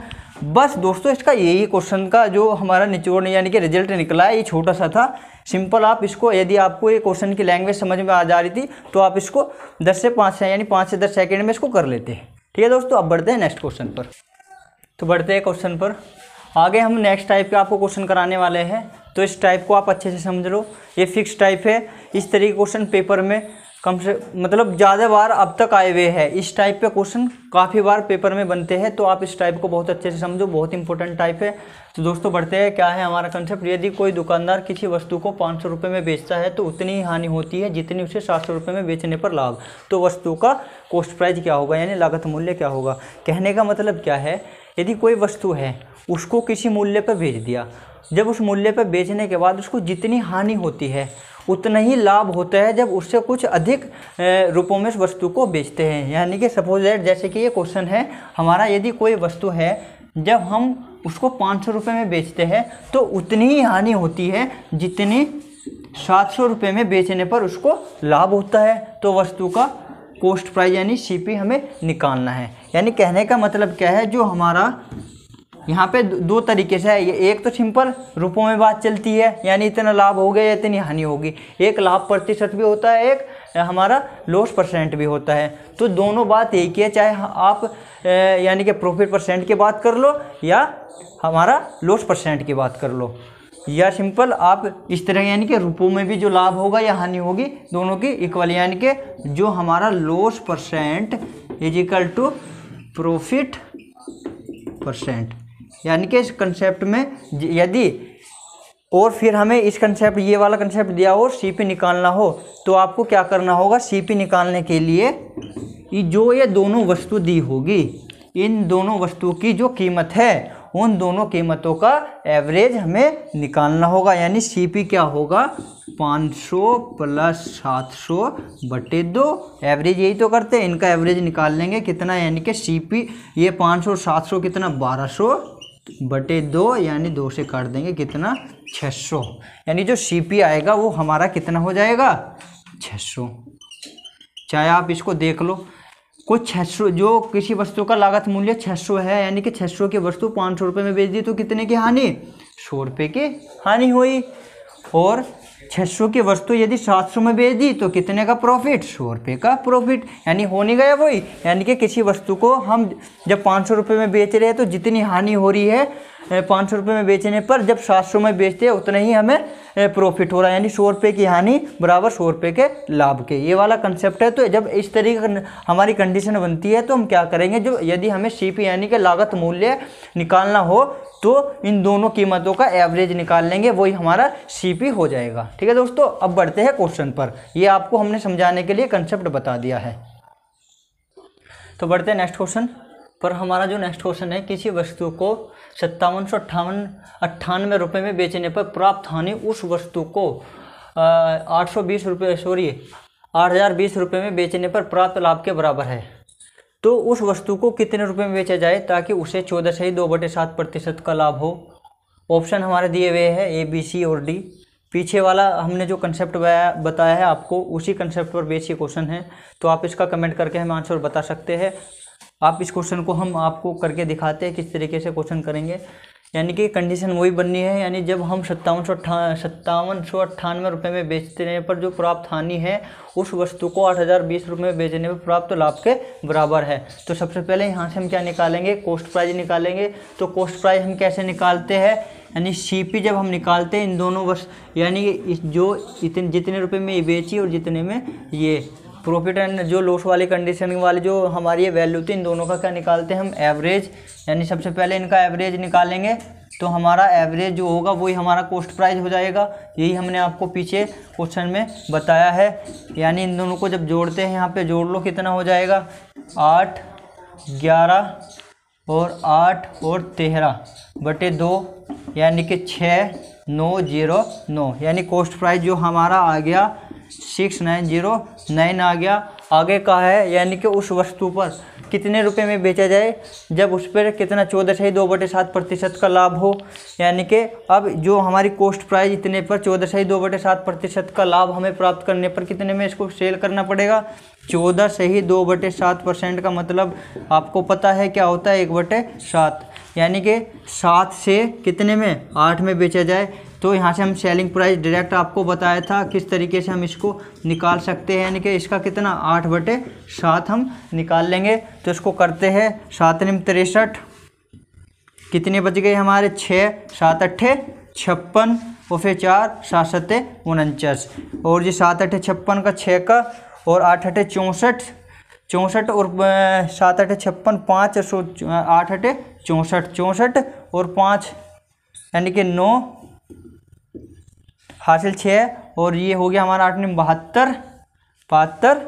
बस दोस्तों इसका यही क्वेश्चन का जो हमारा निचोड़ यानी कि रिजल्ट निकला है ये छोटा सा था सिंपल आप इसको यदि आपको ये क्वेश्चन की लैंग्वेज समझ में आ जा रही थी तो आप इसको 10 से 5 से यानी 5 से 10 सेकंड में इसको कर लेते हैं ठीक है दोस्तों अब बढ़ते हैं नेक्स्ट क्वेश्चन पर तो बढ़ते हैं क्वेश्चन पर आगे हम नेक्स्ट टाइप के आपको क्वेश्चन कराने वाले हैं तो इस टाइप को आप अच्छे से समझ लो ये फिक्स टाइप है इस तरीके क्वेश्चन पेपर में कम से मतलब ज़्यादा बार अब तक आए हुए हैं इस टाइप के क्वेश्चन काफ़ी बार पेपर में बनते हैं तो आप इस टाइप को बहुत अच्छे से समझो बहुत इंपॉर्टेंट टाइप है तो दोस्तों बढ़ते हैं क्या है हमारा कंसेप्ट यदि कोई दुकानदार किसी वस्तु को पाँच सौ रुपये में बेचता है तो उतनी ही हानि होती है जितनी उसे सात सौ रुपये में बेचने पर लाभ तो वस्तु का कॉस्ट प्राइज क्या होगा यानी लागत मूल्य क्या होगा कहने का मतलब क्या है यदि कोई वस्तु है उसको किसी मूल्य पर भेज दिया जब उस मूल्य पर बेचने के बाद उसको जितनी हानि होती है उतना ही लाभ होता है जब उससे कुछ अधिक रुपयों में उस वस्तु को बेचते हैं यानी कि सपोज दैट जैसे कि ये क्वेश्चन है हमारा यदि कोई वस्तु है जब हम उसको पाँच सौ रुपये में बेचते हैं तो उतनी ही हानि होती है जितनी सात सौ रुपये में बेचने पर उसको लाभ होता है तो वस्तु का कोस्ट प्राइस यानी सीपी हमें निकालना है यानी कहने का मतलब क्या है जो हमारा यहाँ पे दो तरीके से है ये एक तो सिंपल रुपयों में बात चलती है यानी इतना लाभ हो गया या इतनी हानि होगी एक लाभ प्रतिशत भी होता है एक हमारा लॉस परसेंट भी होता है तो दोनों बात एक ही है चाहे आप यानी कि प्रॉफिट परसेंट की बात कर लो या हमारा लॉस परसेंट की बात कर लो या सिंपल आप इस तरह यानी कि रुपयों में भी जो लाभ होगा या हानि होगी दोनों की इक्वल यानी कि जो हमारा loss percent is equal to profit percent यानी कि इस कंसेप्ट में यदि और फिर हमें इस कंसेप्ट ये वाला कंसेप्ट दिया हो सी पी निकालना हो तो आपको क्या करना होगा सी पी निकालने के लिए जो ये दोनों वस्तु दी होगी इन दोनों वस्तु की जो कीमत है उन दोनों कीमतों का एवरेज हमें निकालना होगा यानी सी पी क्या होगा 500 प्लस 700 बटे दो एवरेज यही तो करते हैं इनका एवरेज निकाल लेंगे कितना यानी कि सी पी ये 500 700 कितना 1200 बटे दो यानी दो से काट देंगे कितना छः सौ यानी जो सी पी आएगा वो हमारा कितना हो जाएगा छः सौ चाहे आप इसको देख लो कुछ छः सौ जो किसी वस्तु का लागत मूल्य छः सौ है यानी कि छः सौ की वस्तु पाँच सौ रुपये में बेच दी तो कितने की हानि सौ रुपये की हानि हुई और छः की वस्तु यदि सात सौ में बेच दी तो कितने का प्रॉफिट सौ रुपये का प्रॉफिट यानी होने गया वही यानी कि किसी वस्तु को हम जब पाँच सौ रुपये में बेच रहे हैं तो जितनी हानि हो रही है पाँच सौ रुपये में बेचने पर जब सात सौ में बेचते हैं उतना ही हमें प्रॉफिट हो रहा है यानी सौ रुपये की हानि बराबर सौ रुपये के लाभ के ये वाला कंसेप्ट है तो जब इस तरीके का हमारी कंडीशन बनती है तो हम क्या करेंगे जो यदि हमें सी पी यानी कि लागत मूल्य निकालना हो तो इन दोनों कीमतों का एवरेज निकाल लेंगे वही हमारा पी हो जाएगा ठीक है दोस्तों अब बढ़ते हैं क्वेश्चन पर ये आपको हमने समझाने के लिए कंसेप्ट बता दिया है तो बढ़ते हैं नेक्स्ट क्वेश्चन पर हमारा जो नेक्स्ट क्वेश्चन है किसी वस्तु को सत्तावन सौ अट्ठावन अट्ठानवे रुपये में बेचने पर प्राप्त हानि उस वस्तु को आठ सौ बीस रुपये सॉरी आठ हज़ार बीस रुपये में बेचने पर प्राप्त लाभ के बराबर है तो उस वस्तु को कितने रुपये में बेचा जाए ताकि उसे चौदह से ही दो बटे सात प्रतिशत का लाभ हो ऑप्शन हमारे दिए हुए हैं ए बी सी और डी पीछे वाला हमने जो कंसेप्ट बताया है आपको उसी कंसेप्ट पर बेस ये क्वेश्चन है तो आप इसका कमेंट करके हमें आंसर बता सकते हैं आप इस क्वेश्चन को हम आपको करके दिखाते हैं किस तरीके से क्वेश्चन करेंगे यानी कि कंडीशन वही बननी है यानी जब हम सत्तावन सौ अट्ठा सत्तावन सौ अट्ठानवे रुपये में बेचने पर जो प्राप्त हानि है उस वस्तु को आठ हज़ार बीस रुपये में बेचने पर प्राप्त तो लाभ के बराबर है तो सबसे पहले यहाँ से हम क्या निकालेंगे कोस्ट प्राइज निकालेंगे तो कोस्ट प्राइज हम कैसे निकालते हैं यानी सी जब हम निकालते हैं इन दोनों वस्तु यानी जो इतने जितने रुपये में ये बेची और जितने में ये प्रॉफिट एंड जो लॉस वाली कंडीशन वाली जो हमारी वैल्यू थी इन दोनों का क्या निकालते हैं हम एवरेज यानी सबसे पहले इनका एवरेज निकालेंगे तो हमारा एवरेज जो होगा वही हमारा कॉस्ट प्राइस हो जाएगा यही हमने आपको पीछे क्वेश्चन में बताया है यानी इन दोनों को जब जोड़ते हैं यहाँ पे जोड़ लो कितना हो जाएगा आठ ग्यारह और आठ और तेरह बटे दो यानी कि छः नौ जीरो नौ यानी कॉस्ट प्राइस जो हमारा आ गया सिक्स नाइन जीरो नाइन आ गया आगे का है यानी कि उस वस्तु पर कितने रुपए में बेचा जाए जब उस पर कितना चौदह सही दो बटे सात प्रतिशत का लाभ हो यानी कि अब जो हमारी कोस्ट प्राइस इतने पर चौदह सही दो बटे सात प्रतिशत का लाभ हमें प्राप्त करने पर कितने में इसको सेल करना पड़ेगा चौदह सही दो बटे सात परसेंट का मतलब आपको पता है क्या होता है एक बटे सात यानी कि सात से कितने में आठ में बेचा जाए तो यहाँ से हम सेलिंग प्राइस डायरेक्ट आपको बताया था किस तरीके से हम इसको निकाल सकते हैं यानी कि इसका कितना आठ बटे सात हम निकाल लेंगे तो इसको करते हैं सात निम तिरसठ कितने बज गए हमारे छः सात अट्ठे छप्पन और फिर चार सात सत्ते उनचास और जी सात अट्ठे छप्पन का छः का और आठ अट्ठे चौंसठ चौंसठ और सात अट्ठे छप्पन पाँच सौ आठ अट्ठे चौंसठ चौंसठ और पाँच यानी कि नौ हासिल छः और ये हो गया हमारा आठ में बहत्तर बहत्तर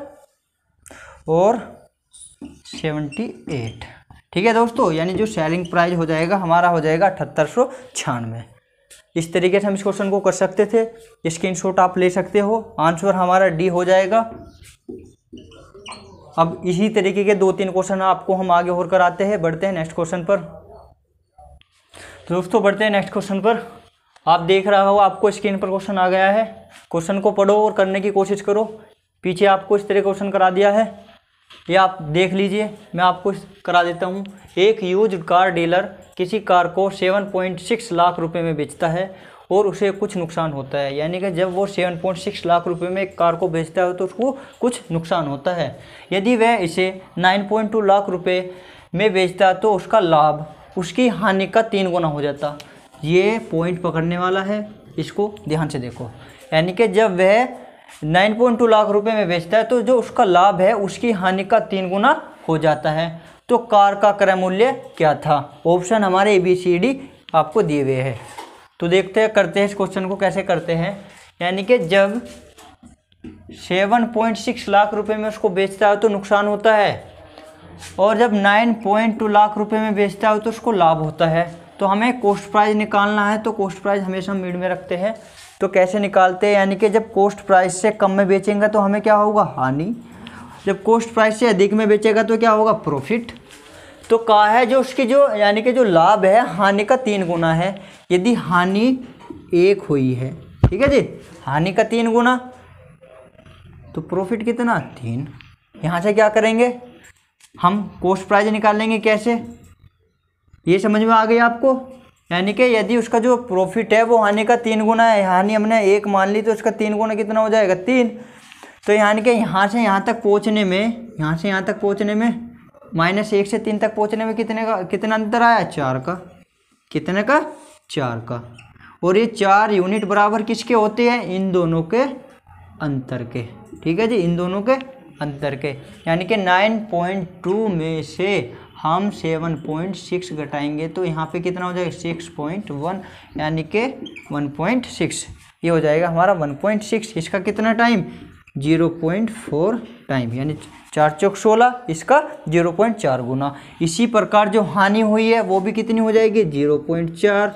और सेवेंटी एट ठीक है दोस्तों यानी जो सेलिंग प्राइस हो जाएगा हमारा हो जाएगा अठहत्तर सौ छियानवे इस तरीके से हम इस क्वेश्चन को कर सकते थे स्क्रीनशॉट आप ले सकते हो आंसर हमारा डी हो जाएगा अब इसी तरीके के दो तीन क्वेश्चन आपको हम आगे और कराते हैं बढ़ते हैं नेक्स्ट क्वेश्चन पर तो दोस्तों बढ़ते हैं नेक्स्ट क्वेश्चन पर आप देख रहा हो आपको स्क्रीन पर क्वेश्चन आ गया है क्वेश्चन को पढ़ो और करने की कोशिश करो पीछे आपको इस तरह क्वेश्चन करा दिया है ये आप देख लीजिए मैं आपको करा देता हूँ एक यूज कार डीलर किसी कार को 7.6 लाख रुपए में बेचता है और उसे कुछ नुकसान होता है यानी कि जब वो 7.6 लाख रुपए में एक कार को बेचता है तो उसको कुछ नुकसान होता है यदि वह इसे 9.2 लाख रुपए में बेचता तो उसका लाभ उसकी हानि का तीन गुना हो जाता ये पॉइंट पकड़ने वाला है इसको ध्यान से देखो यानी कि जब वह 9.2 लाख रुपए में बेचता है तो जो उसका लाभ है उसकी हानि का तीन गुना हो जाता है तो कार का क्रय मूल्य क्या था ऑप्शन हमारे ए बी सी डी आपको दिए हुए है तो देखते हैं करते हैं इस क्वेश्चन को कैसे करते हैं यानी कि जब 7.6 लाख रुपए में उसको बेचता है तो नुकसान होता है और जब 9.2 लाख रुपए में बेचता है तो उसको लाभ होता है तो हमें कोस्ट प्राइस निकालना है तो कोस्ट प्राइस हमेशा मिड में रखते हैं तो कैसे निकालते हैं यानी कि जब कोस्ट प्राइस से कम में बेचेंगे तो हमें क्या होगा हानि जब कोस्ट प्राइस से अधिक में बेचेगा तो क्या होगा प्रॉफिट तो कहा है जो उसकी जो यानी कि जो लाभ है हानि का तीन गुना है यदि हानि एक हुई है ठीक है जी हानि का तीन गुना तो प्रॉफिट कितना तीन यहाँ से क्या करेंगे हम कोस्ट प्राइज निकाल लेंगे कैसे ये समझ में आ गई आपको यानी कि यदि उसका जो प्रॉफिट है वो हानि का तीन गुना है हानि हमने एक मान ली तो उसका तीन गुना कितना हो जाएगा तीन तो यानी कि यहाँ से यहाँ तक पहुँचने में यहाँ से यहाँ तक पहुँचने में माइनस एक से तीन तक पहुँचने में कितने का कितना अंतर आया चार का कितने का चार का और ये चार यूनिट बराबर किसके होते हैं इन दोनों के अंतर के ठीक है जी इन दोनों के अंतर के यानी कि नाइन पॉइंट टू में से हम सेवन पॉइंट सिक्स घटाएंगे तो यहाँ पे कितना हो जाएगा सिक्स पॉइंट वन यानी के वन पॉइंट सिक्स ये हो जाएगा हमारा वन पॉइंट सिक्स इसका कितना time zero point four time यानी चार चौक सोलह इसका जीरो पॉइंट चार गुना इसी प्रकार जो हानि हुई है वो भी कितनी हो जाएगी जीरो पॉइंट चार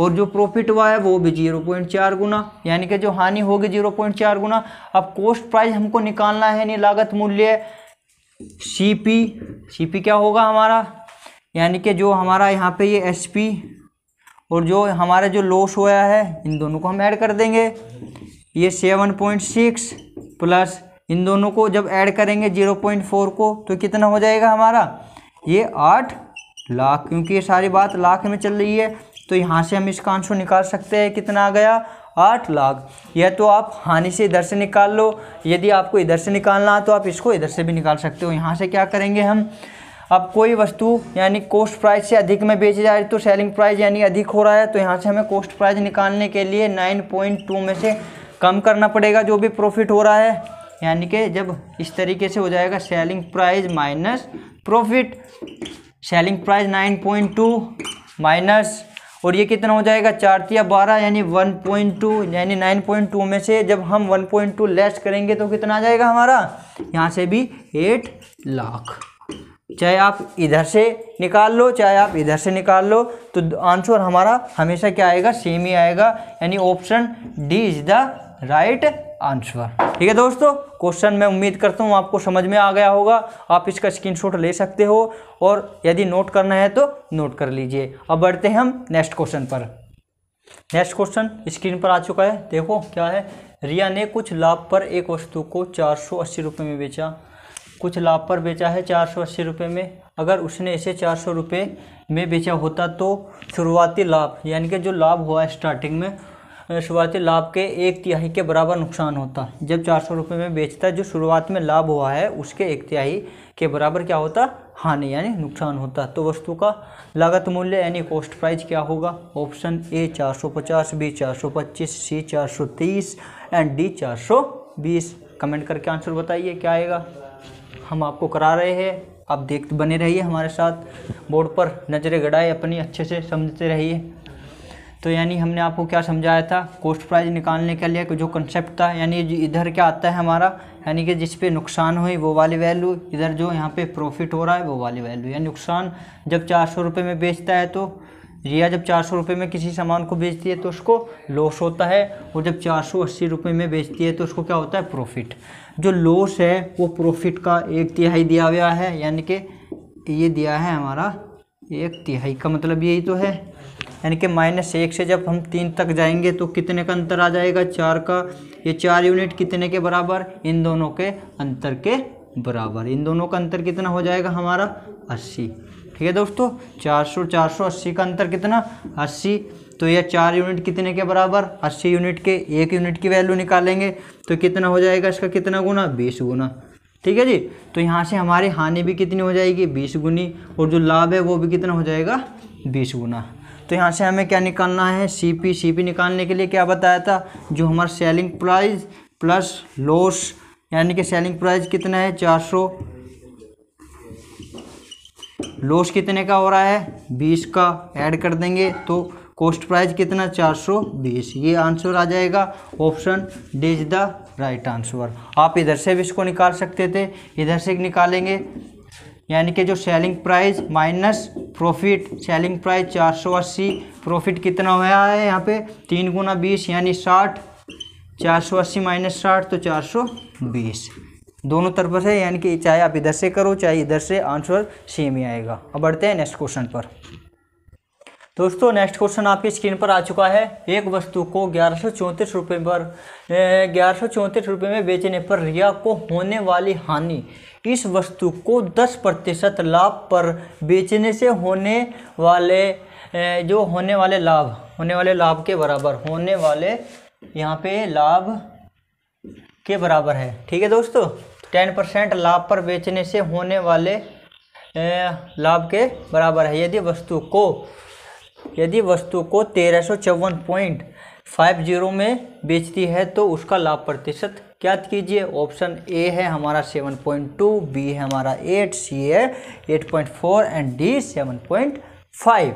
और जो प्रॉफिट हुआ है वो भी जीरो पॉइंट चार गुना यानी कि जो हानि होगी जीरो पॉइंट चार गुना अब कॉस्ट प्राइस हमको निकालना है यानी लागत मूल्य सी पी सी पी क्या होगा हमारा यानी कि जो हमारा यहाँ पे ये एस पी और जो हमारा जो लॉस होया है इन दोनों को हम ऐड कर देंगे ये सेवन पॉइंट सिक्स प्लस इन दोनों को जब ऐड करेंगे जीरो पॉइंट फोर को तो कितना हो जाएगा हमारा ये आठ लाख क्योंकि ये सारी बात लाख में चल रही है तो यहाँ से हम इसका आंसर निकाल सकते हैं कितना आ गया आठ लाख या तो आप हानि से इधर से निकाल लो यदि आपको इधर से निकालना तो आप इसको इधर से भी निकाल सकते हो यहाँ से क्या करेंगे हम अब कोई वस्तु यानी कोस्ट प्राइस से अधिक में बेची जा रही तो सेलिंग प्राइस यानी अधिक हो रहा है तो यहाँ से हमें कोस्ट प्राइस निकालने के लिए 9.2 में से कम करना पड़ेगा जो भी प्रॉफिट हो रहा है यानी कि जब इस तरीके से हो जाएगा selling price minus profit selling price 9.2 minus और ये कितना हो जाएगा चार या बारह यानी वन पॉइंट टू यानी नाइन पॉइंट टू में से जब हम वन पॉइंट टू लेस करेंगे तो कितना आ जाएगा हमारा यहाँ से भी एट लाख चाहे आप इधर से निकाल लो चाहे आप इधर से निकाल लो तो आंसर हमारा हमेशा क्या आएगा सेम ही आएगा यानी option D is the right answer ठीक है दोस्तों क्वेश्चन मैं उम्मीद करता हूँ आपको समझ में आ गया होगा आप इसका स्क्रीनशॉट ले सकते हो और यदि नोट करना है तो नोट कर लीजिए अब बढ़ते हैं हम नेक्स्ट क्वेश्चन पर नेक्स्ट क्वेश्चन स्क्रीन पर आ चुका है देखो क्या है रिया ने कुछ लाभ पर एक वस्तु को चार सौ अस्सी रुपये में बेचा कुछ लाभ पर बेचा है चार सौ अस्सी रुपये में अगर उसने इसे चार सौ रुपये में बेचा होता तो शुरुआती लाभ यानी कि जो लाभ हुआ स्टार्टिंग में शुरुआती लाभ के एक तिहाई के बराबर नुकसान होता जब चार सौ रुपये में बेचता है जो शुरुआत में लाभ हुआ है उसके एक तिहाई के बराबर क्या होता हानि यानी नुकसान होता तो वस्तु का लागत मूल्य यानी कॉस्ट प्राइस क्या होगा option A 450 B 425 C 430 and D 420 comment करके आंसर बताइए क्या आएगा हम आपको करा रहे हैं आप देख बने रहिए हमारे साथ बोर्ड पर नज़रें गड़ाए अपनी अच्छे से समझते रहिए तो यानी हमने आपको क्या समझाया था कॉस्ट प्राइज निकालने के लिए जो कंसेप्ट था यानी इधर क्या आता है हमारा यानी कि जिस पे नुकसान हुई वो वाली वैल्यू इधर जो यहाँ पे प्रॉफिट हो रहा है वो वाली वैल्यू यानी नुकसान जब चार सौ रुपये में बेचता है तो रिया जब चार सौ रुपये में किसी सामान को बेचती है तो उसको लॉस होता है और जब चार सौ अस्सी रुपये में बेचती है तो उसको क्या होता है प्रॉफिट जो लॉस है वो प्रॉफिट का एक तिहाई दिया हुआ है यानी कि ये दिया है हमारा एक तिहाई का मतलब यही तो है यानी कि माइनस एक से जब हम तीन तक जाएंगे तो कितने का अंतर आ जाएगा चार का ये चार यूनिट कितने के बराबर इन दोनों के अंतर के बराबर इन दोनों का अंतर कितना हो जाएगा हमारा अस्सी ठीक है दोस्तों चार सौ चार सौ अस्सी का अंतर कितना अस्सी तो यह चार यूनिट कितने के बराबर अस्सी यूनिट के एक यूनिट की वैल्यू निकालेंगे तो कितना हो जाएगा इसका कितना गुना बीस गुना ठीक है जी तो यहाँ से हमारी हानि भी कितनी हो जाएगी बीस गुनी और जो लाभ है वो भी कितना हो जाएगा बीस गुना तो यहाँ से हमें क्या निकालना है सी पी सी पी निकालने के लिए क्या बताया था जो हमारा सेलिंग प्राइस प्लस लॉस यानी कि सेलिंग प्राइस कितना है चार सौ लॉस कितने का हो रहा है बीस का ऐड कर देंगे तो कॉस्ट प्राइस कितना चार सौ बीस ये आंसर आ जाएगा option D is the right answer आप इधर से भी इसको निकाल सकते थे इधर से निकालेंगे यानी कि जो selling price minus profit selling price चार सौ अस्सी प्रॉफिट कितना हुआ है यहाँ पे तीन गुना बीस यानी साठ चार सौ अस्सी माइनस साठ तो चार सौ बीस दोनों तरफ से यानी कि चाहे आप इधर से करो चाहे इधर से आंसर सेम ही आएगा अब बढ़ते हैं नेक्स्ट क्वेश्चन पर दोस्तों नेक्स्ट क्वेश्चन आपकी स्क्रीन पर आ चुका है एक वस्तु को ग्यारह सौ चौंतीस रुपये पर ग्यारह सौ चौंतीस रुपये में बेचने पर रिया को होने वाली हानि इस वस्तु को 10 प्रतिशत लाभ पर बेचने से होने वाले जो होने वाले लाभ होने वाले लाभ के बराबर होने वाले यहाँ पे लाभ के बराबर है ठीक है दोस्तों टेन परसेंट लाभ पर बेचने से होने वाले लाभ के बराबर है यदि वस्तु को यदि वस्तु को तेरह सौ चौवन पॉइंट फाइव जीरो में बेचती है तो उसका लाभ प्रतिशत क्या कीजिए ऑप्शन ए है हमारा 7.2 बी है हमारा 8 सी है 8.4 एंड डी 7.5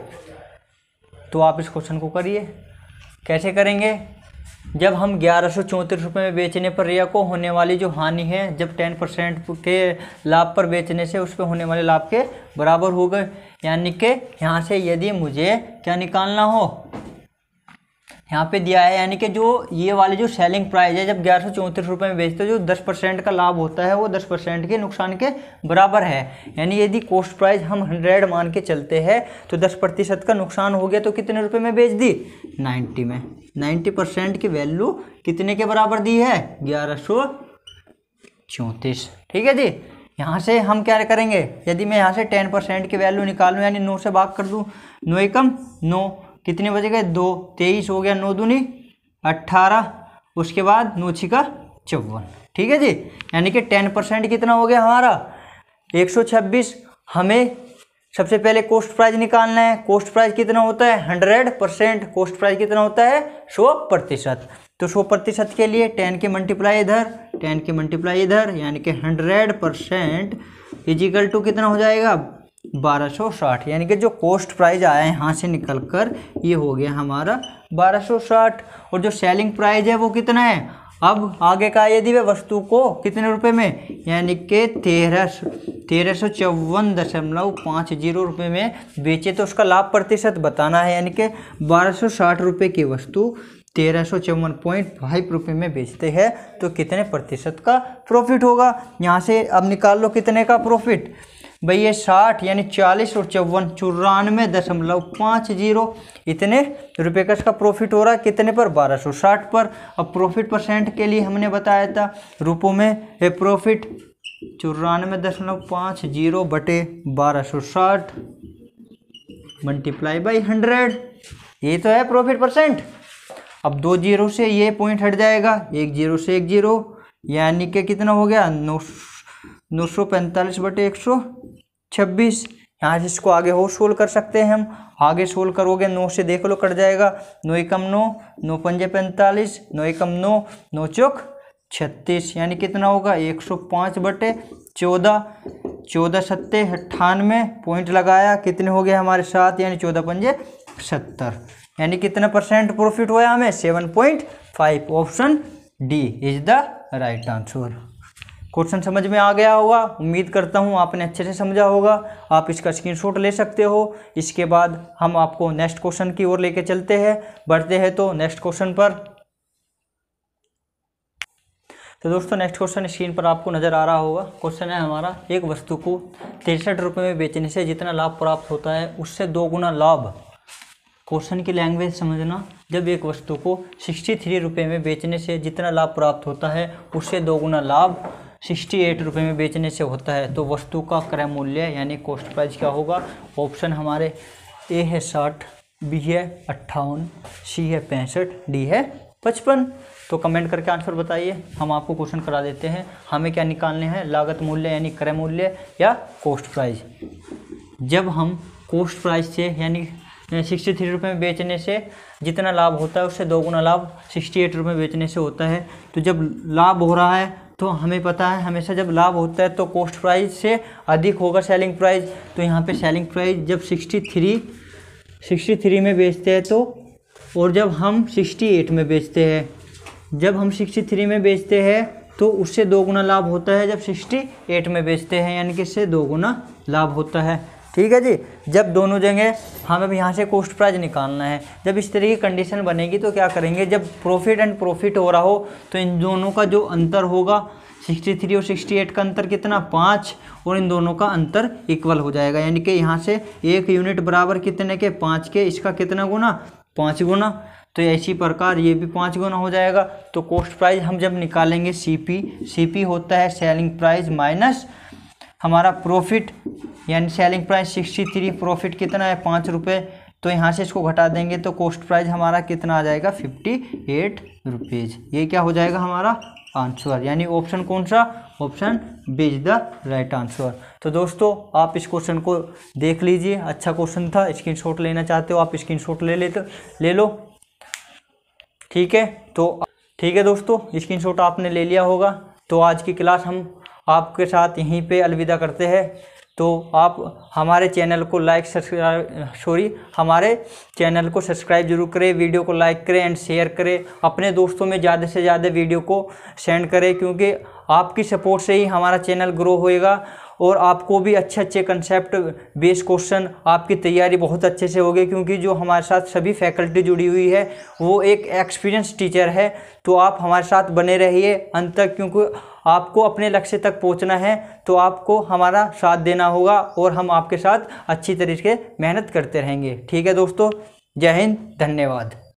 तो आप इस क्वेश्चन को करिए कैसे करेंगे जब हम ग्यारह सौ चौंतीस रुपये में बेचने पर रिया को होने वाली जो हानि है जब टेन परसेंट के लाभ पर बेचने से उस पर होने वाले लाभ के बराबर हो गए यानी कि यहाँ से यदि मुझे क्या निकालना हो यहाँ पे दिया है यानी कि जो ये वाले जो सेलिंग प्राइस है जब ग्यारह सौ चौंतीस रुपये में बेचते हो जो दस परसेंट का लाभ होता है वो दस परसेंट के नुकसान के बराबर है यानी यदि कॉस्ट प्राइस हम हंड्रेड मान के चलते हैं तो दस प्रतिशत का नुकसान हो गया तो कितने रुपये में बेच दी नाइन्टी में नाइन्टी परसेंट की वैल्यू कितने के बराबर दी है ग्यारह सौ चौंतीस ठीक है जी यहाँ से हम क्या करेंगे यदि मैं यहाँ से टेन परसेंट की वैल्यू निकालूँ यानी नौ से बात कर दूँ नौ एकम नौ कितने बज गए दो तेईस हो गया नौ दूनी अट्ठारह उसके बाद नौ छिका चौवन ठीक है जी यानी कि टेन परसेंट कितना हो गया हमारा एक सौ छब्बीस हमें सबसे पहले कोस्ट प्राइज निकालना है कोस्ट प्राइज कितना होता है हंड्रेड परसेंट कोस्ट प्राइज कितना होता है सौ प्रतिशत तो सौ प्रतिशत के लिए टेन के मल्टीप्लाई इधर टेन के मल्टीप्लाई इधर यानी कि हंड्रेड परसेंट इजिकल टू कितना हो जाएगा 1260 यानी कि जो कॉस्ट प्राइस आया है यहाँ से निकल कर ये हो गया हमारा 1260 और जो सेलिंग प्राइस है वो कितना है अब आगे का यदि वे वस्तु को कितने रुपए में यानी कि तेरह तेरह सौ चौवन दशमलव पाँच जीरो रुपये में बेचे तो उसका लाभ प्रतिशत बताना है यानी कि बारह सौ साठ रुपये की वस्तु तेरह सौ चौवन पॉइंट फाइव रुपये में बेचते हैं तो कितने प्रतिशत का प्रॉफिट होगा यहाँ से अब निकाल लो कितने का प्रॉफिट भैया साठ यानी चालीस और चौवन चौरानवे दशमलव पाँच जीरो इतने रुपये का इसका प्रॉफिट हो रहा है कितने पर बारह सौ साठ पर अब प्रॉफिट परसेंट के लिए हमने बताया था रुपयों में है प्रॉफिट चौरानवे दशमलव पाँच जीरो बटे बारह सौ साठ मल्टीप्लाई बाई हंड्रेड ये तो है प्रॉफिट परसेंट अब दो जीरो से ये पॉइंट हट जाएगा एक जीरो से एक जीरो यानी कि कितना हो गया नौ नौ सौ पैंतालीस बटे एक सौ छब्बीस यहाँ से इसको आगे और सोल्व कर सकते हैं हम आगे सोल्व करोगे नौ से देख लो कट जाएगा नौ एकम नौ नौ पंजे पैंतालीस नौ एकम नौ नौ चौक छत्तीस यानी कितना होगा एक सौ पाँच बटे चौदह चौदह सत्ते अट्ठानवे पॉइंट लगाया कितने हो गए हमारे साथ यानी चौदह पंजे सत्तर यानी कितना परसेंट प्रॉफिट हुआ हमें seven point five option D is the right answer question समझ में आ गया होगा उम्मीद करता हूँ आपने अच्छे से समझा होगा आप इसका स्क्रीनशॉट ले सकते हो इसके बाद हम आपको नेक्स्ट क्वेश्चन की ओर लेके चलते हैं बढ़ते हैं तो नेक्स्ट क्वेश्चन पर तो दोस्तों नेक्स्ट क्वेश्चन स्क्रीन पर आपको नज़र आ रहा होगा क्वेश्चन है हमारा एक वस्तु को तिरसठ रुपये में बेचने से जितना लाभ प्राप्त होता है उससे दो गुना लाभ क्वेश्चन की लैंग्वेज समझना जब एक वस्तु को सिक्सटी थ्री रुपये में बेचने से जितना लाभ प्राप्त होता है उससे दो गुना लाभ सिक्सटी एट रुपये में बेचने से होता है तो वस्तु का क्रय मूल्य यानी कॉस्ट प्राइस क्या होगा ऑप्शन हमारे ए है साठ बी है अट्ठावन सी है पैंसठ डी है पचपन तो कमेंट करके आंसर बताइए हम आपको क्वेश्चन करा देते हैं हमें क्या निकालने हैं लागत मूल्य यानी क्रय मूल्य या कोस्ट प्राइस जब हम कोस्ट प्राइस से यानी सिक्सटी थ्री रुपये में बेचने से जितना लाभ होता है उससे दो गुना लाभ सिक्सटी एट रुपये में बेचने से होता है तो जब लाभ हो रहा है तो हमें पता है हमेशा जब लाभ होता है तो कॉस्ट प्राइस से अधिक होगा सेलिंग प्राइस तो यहाँ पे सेलिंग प्राइस जब 63 63 में बेचते हैं तो और जब हम 68 में बेचते हैं जब हम 63 में बेचते हैं तो उससे दो गुना लाभ होता है जब 68 में बेचते हैं यानी कि इससे दो गुना लाभ होता है ठीक है जी जब दोनों जगह हमें अब यहाँ से कोस्ट प्राइज निकालना है जब इस तरह की कंडीशन बनेगी तो क्या करेंगे जब प्रॉफिट एंड प्रॉफिट हो रहा हो तो इन दोनों का जो अंतर होगा 63 और 68 का अंतर कितना पाँच और इन दोनों का अंतर इक्वल हो जाएगा यानी कि यहाँ से एक यूनिट बराबर कितने के पाँच के इसका कितना गुना पाँच गुना तो ऐसी प्रकार ये भी पाँच गुना हो जाएगा तो कोस्ट प्राइज हम जब निकालेंगे सी पी होता है सेलिंग प्राइज़ माइनस हमारा प्रॉफिट यानी selling price sixty three profit कितना है पाँच रुपये तो यहाँ से इसको घटा देंगे तो कॉस्ट प्राइस हमारा कितना आ जाएगा फिफ्टी एट रुपीज़ ये क्या हो जाएगा हमारा आंसर यानी ऑप्शन कौन सा option B is the right answer तो दोस्तों आप इस क्वेश्चन को देख लीजिए अच्छा क्वेश्चन था शॉट लेना चाहते हो आप स्क्रीन ले ले तो ले लो ठीक है तो ठीक है दोस्तों शॉट आपने ले लिया होगा तो आज की क्लास हम आपके साथ यहीं पे अलविदा करते हैं तो आप हमारे चैनल को लाइक सब्सक्राइब सॉरी हमारे चैनल को सब्सक्राइब जरूर करें वीडियो को लाइक करें एंड शेयर करें अपने दोस्तों में ज़्यादा से ज़्यादा वीडियो को सेंड करें क्योंकि आपकी सपोर्ट से ही हमारा चैनल ग्रो होएगा और आपको भी अच्छे अच्छे कंसेप्ट बेस क्वेश्चन आपकी तैयारी बहुत अच्छे से होगी क्योंकि जो हमारे साथ सभी फैकल्टी जुड़ी हुई है वो एक एक्सपीरियंस टीचर है तो आप हमारे साथ बने रहिए अंत तक क्योंकि आपको अपने लक्ष्य तक पहुंचना है तो आपको हमारा साथ देना होगा और हम आपके साथ अच्छी तरीके मेहनत करते रहेंगे ठीक है दोस्तों जय हिंद धन्यवाद